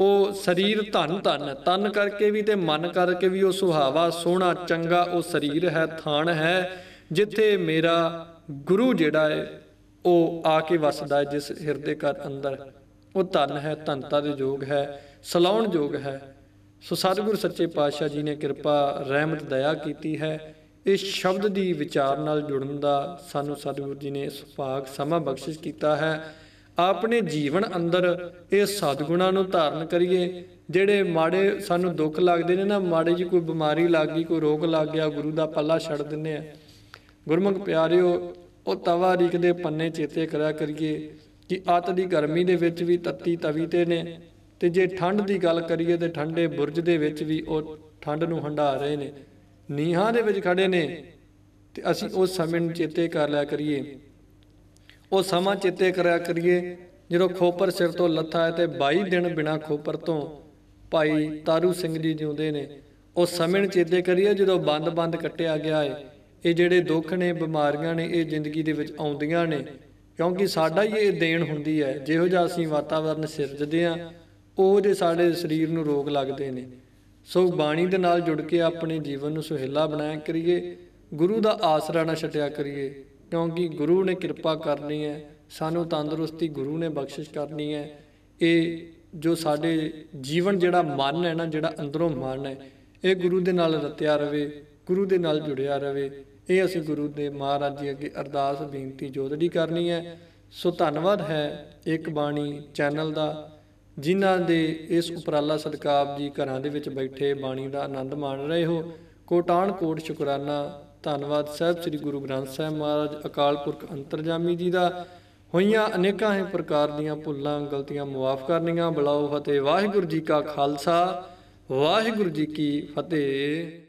ਉਹ ਸਰੀਰ ਧਨ ਧਨ ਤਨ ਕਰਕੇ ਵੀ ਤੇ ਮਨ ਕਰਕੇ ਵੀ ਉਹ ਸੁਹਾਵਾ ਸੋਹਣਾ ਚੰਗਾ ਉਹ ਸਰੀਰ ਹੈ ਥਾਨ ਹੈ ਜਿੱਥੇ ਮੇਰਾ ਗੁਰੂ ਜਿਹੜਾ ਹੈ ਉਹ ਆ ਕੇ ਵਸਦਾ ਹੈ ਜਿਸ ਹਿਰਦੇ ਘਰ ਅੰਦਰ ਉਹ ਧਨ ਹੈ ਧੰਤਾ ਦੇ ਯੋਗ ਹੈ ਸਲਾਉਣ ਯੋਗ ਹੈ ਸੋ ਸਤਿਗੁਰ ਸੱਚੇ ਪਾਤਸ਼ਾਹ ਜੀ ਨੇ ਕਿਰਪਾ ਰਹਿਮਤ ਦਇਆ ਕੀਤੀ ਹੈ ਇਸ ਸ਼ਬਦ ਦੀ ਵਿਚਾਰ ਨਾਲ ਜੁੜਨ ਦਾ ਸਾਨੂੰ ਸਤਿਗੁਰ ਜੀ ਨੇ ਇਸ ਭਾਗ ਸਮਾਂ ਬਖਸ਼ਿਸ਼ ਕੀਤਾ ਹੈ ਆਪਣੇ ਜੀਵਨ ਅੰਦਰ ਇਹ ਸਤਗੁਣਾ ਨੂੰ ਧਾਰਨ ਕਰੀਏ ਜਿਹੜੇ ਮਾੜੇ ਸਾਨੂੰ ਦੁੱਖ ਲੱਗਦੇ ਨੇ ਨਾ ਮਾੜੇ ਜੀ ਕੋਈ ਬਿਮਾਰੀ ਲੱਗ ਗਈ ਕੋਈ ਰੋਗ ਲੱਗ ਗਿਆ ਗੁਰੂ ਦਾ ਪੱਲਾ ਛੱਡ ਦਿੰਨੇ ਆ ਗੁਰਮੁਖ ਪਿਆਰਿਓ ਉਹ ਤਵਾ ਰੀਕ ਦੇ ਪੰਨੇ ਚੇਤੇ ਕਰਿਆ ਕਰੀਏ ਕਿ ਅਤ ਦੀ ਗਰਮੀ ਦੇ ਵਿੱਚ ਵੀ ਤੱਤੀ ਤਵੀ ਤੇ ਨੇ ਤੇ ਜੇ ਠੰਡ ਦੀ ਗੱਲ ਕਰੀਏ ਤੇ ਠੰਡੇ ਬੁਰਜ ਦੇ ਵਿੱਚ ਵੀ ਉਹ ਠੰਡ ਨੂੰ ਹੰਡਾ ਰਹੇ ਨੇ ਨੀਹਾਂ ਦੇ ਵਿੱਚ ਖੜੇ ਨੇ ਤੇ ਅਸੀਂ ਉਸ ਸਮੇਂ ਨੂੰ ਚੇਤੇ ਕਰ ਲਿਆ ਕਰੀਏ ਉਹ ਸਮਾਂ ਚੇਤੇ ਕਰਿਆ ਕਰੀਏ ਜਦੋਂ ਖੋਪਰ ਸਿਰ ਤੋਂ ਲੱਥਾ ਹੈ ਤੇ 22 ਦਿਨ ਬਿਨਾ ਖੋਪਰ ਤੋਂ ਭਾਈ ਤਾਰੂ ਸਿੰਘ ਜੀ ਜਿਉਂਦੇ ਨੇ ਉਹ ਸਮੇਂ ਚੇਤੇ ਕਰੀਏ ਜਦੋਂ ਬੰਦ-ਬੰਦ ਕੱਟਿਆ ਗਿਆ ਹੈ ਇਹ ਜਿਹੜੇ ਦੁੱਖ ਨੇ ਬਿਮਾਰੀਆਂ ਨੇ ਇਹ ਜ਼ਿੰਦਗੀ ਦੇ ਵਿੱਚ ਆਉਂਦੀਆਂ ਨੇ ਕਿਉਂਕਿ ਸਾਡਾ ਹੀ ਇਹ ਦੇਣ ਹੁੰਦੀ ਹੈ ਜਿਹੋ ਜਿਹਾ ਅਸੀਂ ਵਾਤਾਵਰਨ ਸਿਰਜਦੇ ਆ ਉਹ ਜੇ ਸਾਡੇ ਸਰੀਰ ਨੂੰ ਰੋਗ ਲੱਗਦੇ ਨੇ ਸੋ ਬਾਣੀ ਦੇ ਨਾਲ ਜੁੜ ਕੇ ਆਪਣੇ ਜੀਵਨ ਨੂੰ ਸੁਹੇਲਾ ਬਣਾਇਆ ਕਰੀਏ ਗੁਰੂ ਦਾ ਆਸਰਾ ਨਾ ਛੱਡਿਆ ਕਰੀਏ ਕਿਉਂਕਿ ਗੁਰੂ ਨੇ ਕਿਰਪਾ ਕਰਨੀ ਹੈ ਸਾਨੂੰ ਤੰਦਰੁਸਤੀ ਗੁਰੂ ਨੇ ਬਖਸ਼ਿਸ਼ ਕਰਨੀ ਹੈ ਇਹ ਜੋ ਸਾਡੇ ਜੀਵਨ ਜਿਹੜਾ ਮਨ ਹੈ ਨਾ ਜਿਹੜਾ ਅੰਦਰੋਂ ਮਨ ਹੈ ਇਹ ਗੁਰੂ ਦੇ ਨਾਲ ਰਤਿਆ ਰਵੇ ਗੁਰੂ ਦੇ ਨਾਲ ਜੁੜਿਆ ਰਵੇ ਇਹ ਅਸੀਂ ਗੁਰੂ ਦੇ ਮਹਾਰਾਜ ਜੀ ਅੱਗੇ ਅਰਦਾਸ ਬੇਨਤੀ ਜੋਦੜੀ ਕਰਨੀ ਹੈ ਸੋ ਧੰਨਵਾਦ ਹੈ ਇੱਕ ਬਾਣੀ ਚੈਨਲ ਦਾ ਜਿਨ੍ਹਾਂ ਦੇ ਇਸ ਉਪਰਾਲਾ ਸਦਕਾ ਆਪ ਜੀ ਘਰਾਂ ਦੇ ਵਿੱਚ ਬੈਠੇ ਬਾਣੀ ਦਾ ਆਨੰਦ ਮਾਣ ਰਹੇ ਹੋ ਕੋਟਾਨ ਕੋਟ ਸ਼ੁਕਰਾਨਾ ਧੰਨਵਾਦ ਸਹਿਬ ਸ੍ਰੀ ਗੁਰੂ ਗ੍ਰੰਥ ਸਾਹਿਬ ਮਹਾਰਾਜ ਅਕਾਲ ਪੁਰਖ ਅੰਤਰਜਾਮੀ ਜੀ ਦਾ ਹੋਈਆਂ ਅਨੇਕਾਂ ਹੀ ਪ੍ਰਕਾਰ ਦੀਆਂ ਭੁੱਲਾਂ ਗਲਤੀਆਂ ਮਾਫ ਕਰਨੀਆਂ ਬਲਾਉ ਫਤਿਹ ਵਾਹਿਗੁਰੂ ਜੀ ਕਾ ਖਾਲਸਾ ਵਾਹਿਗੁਰੂ ਜੀ ਕੀ ਫਤਿਹ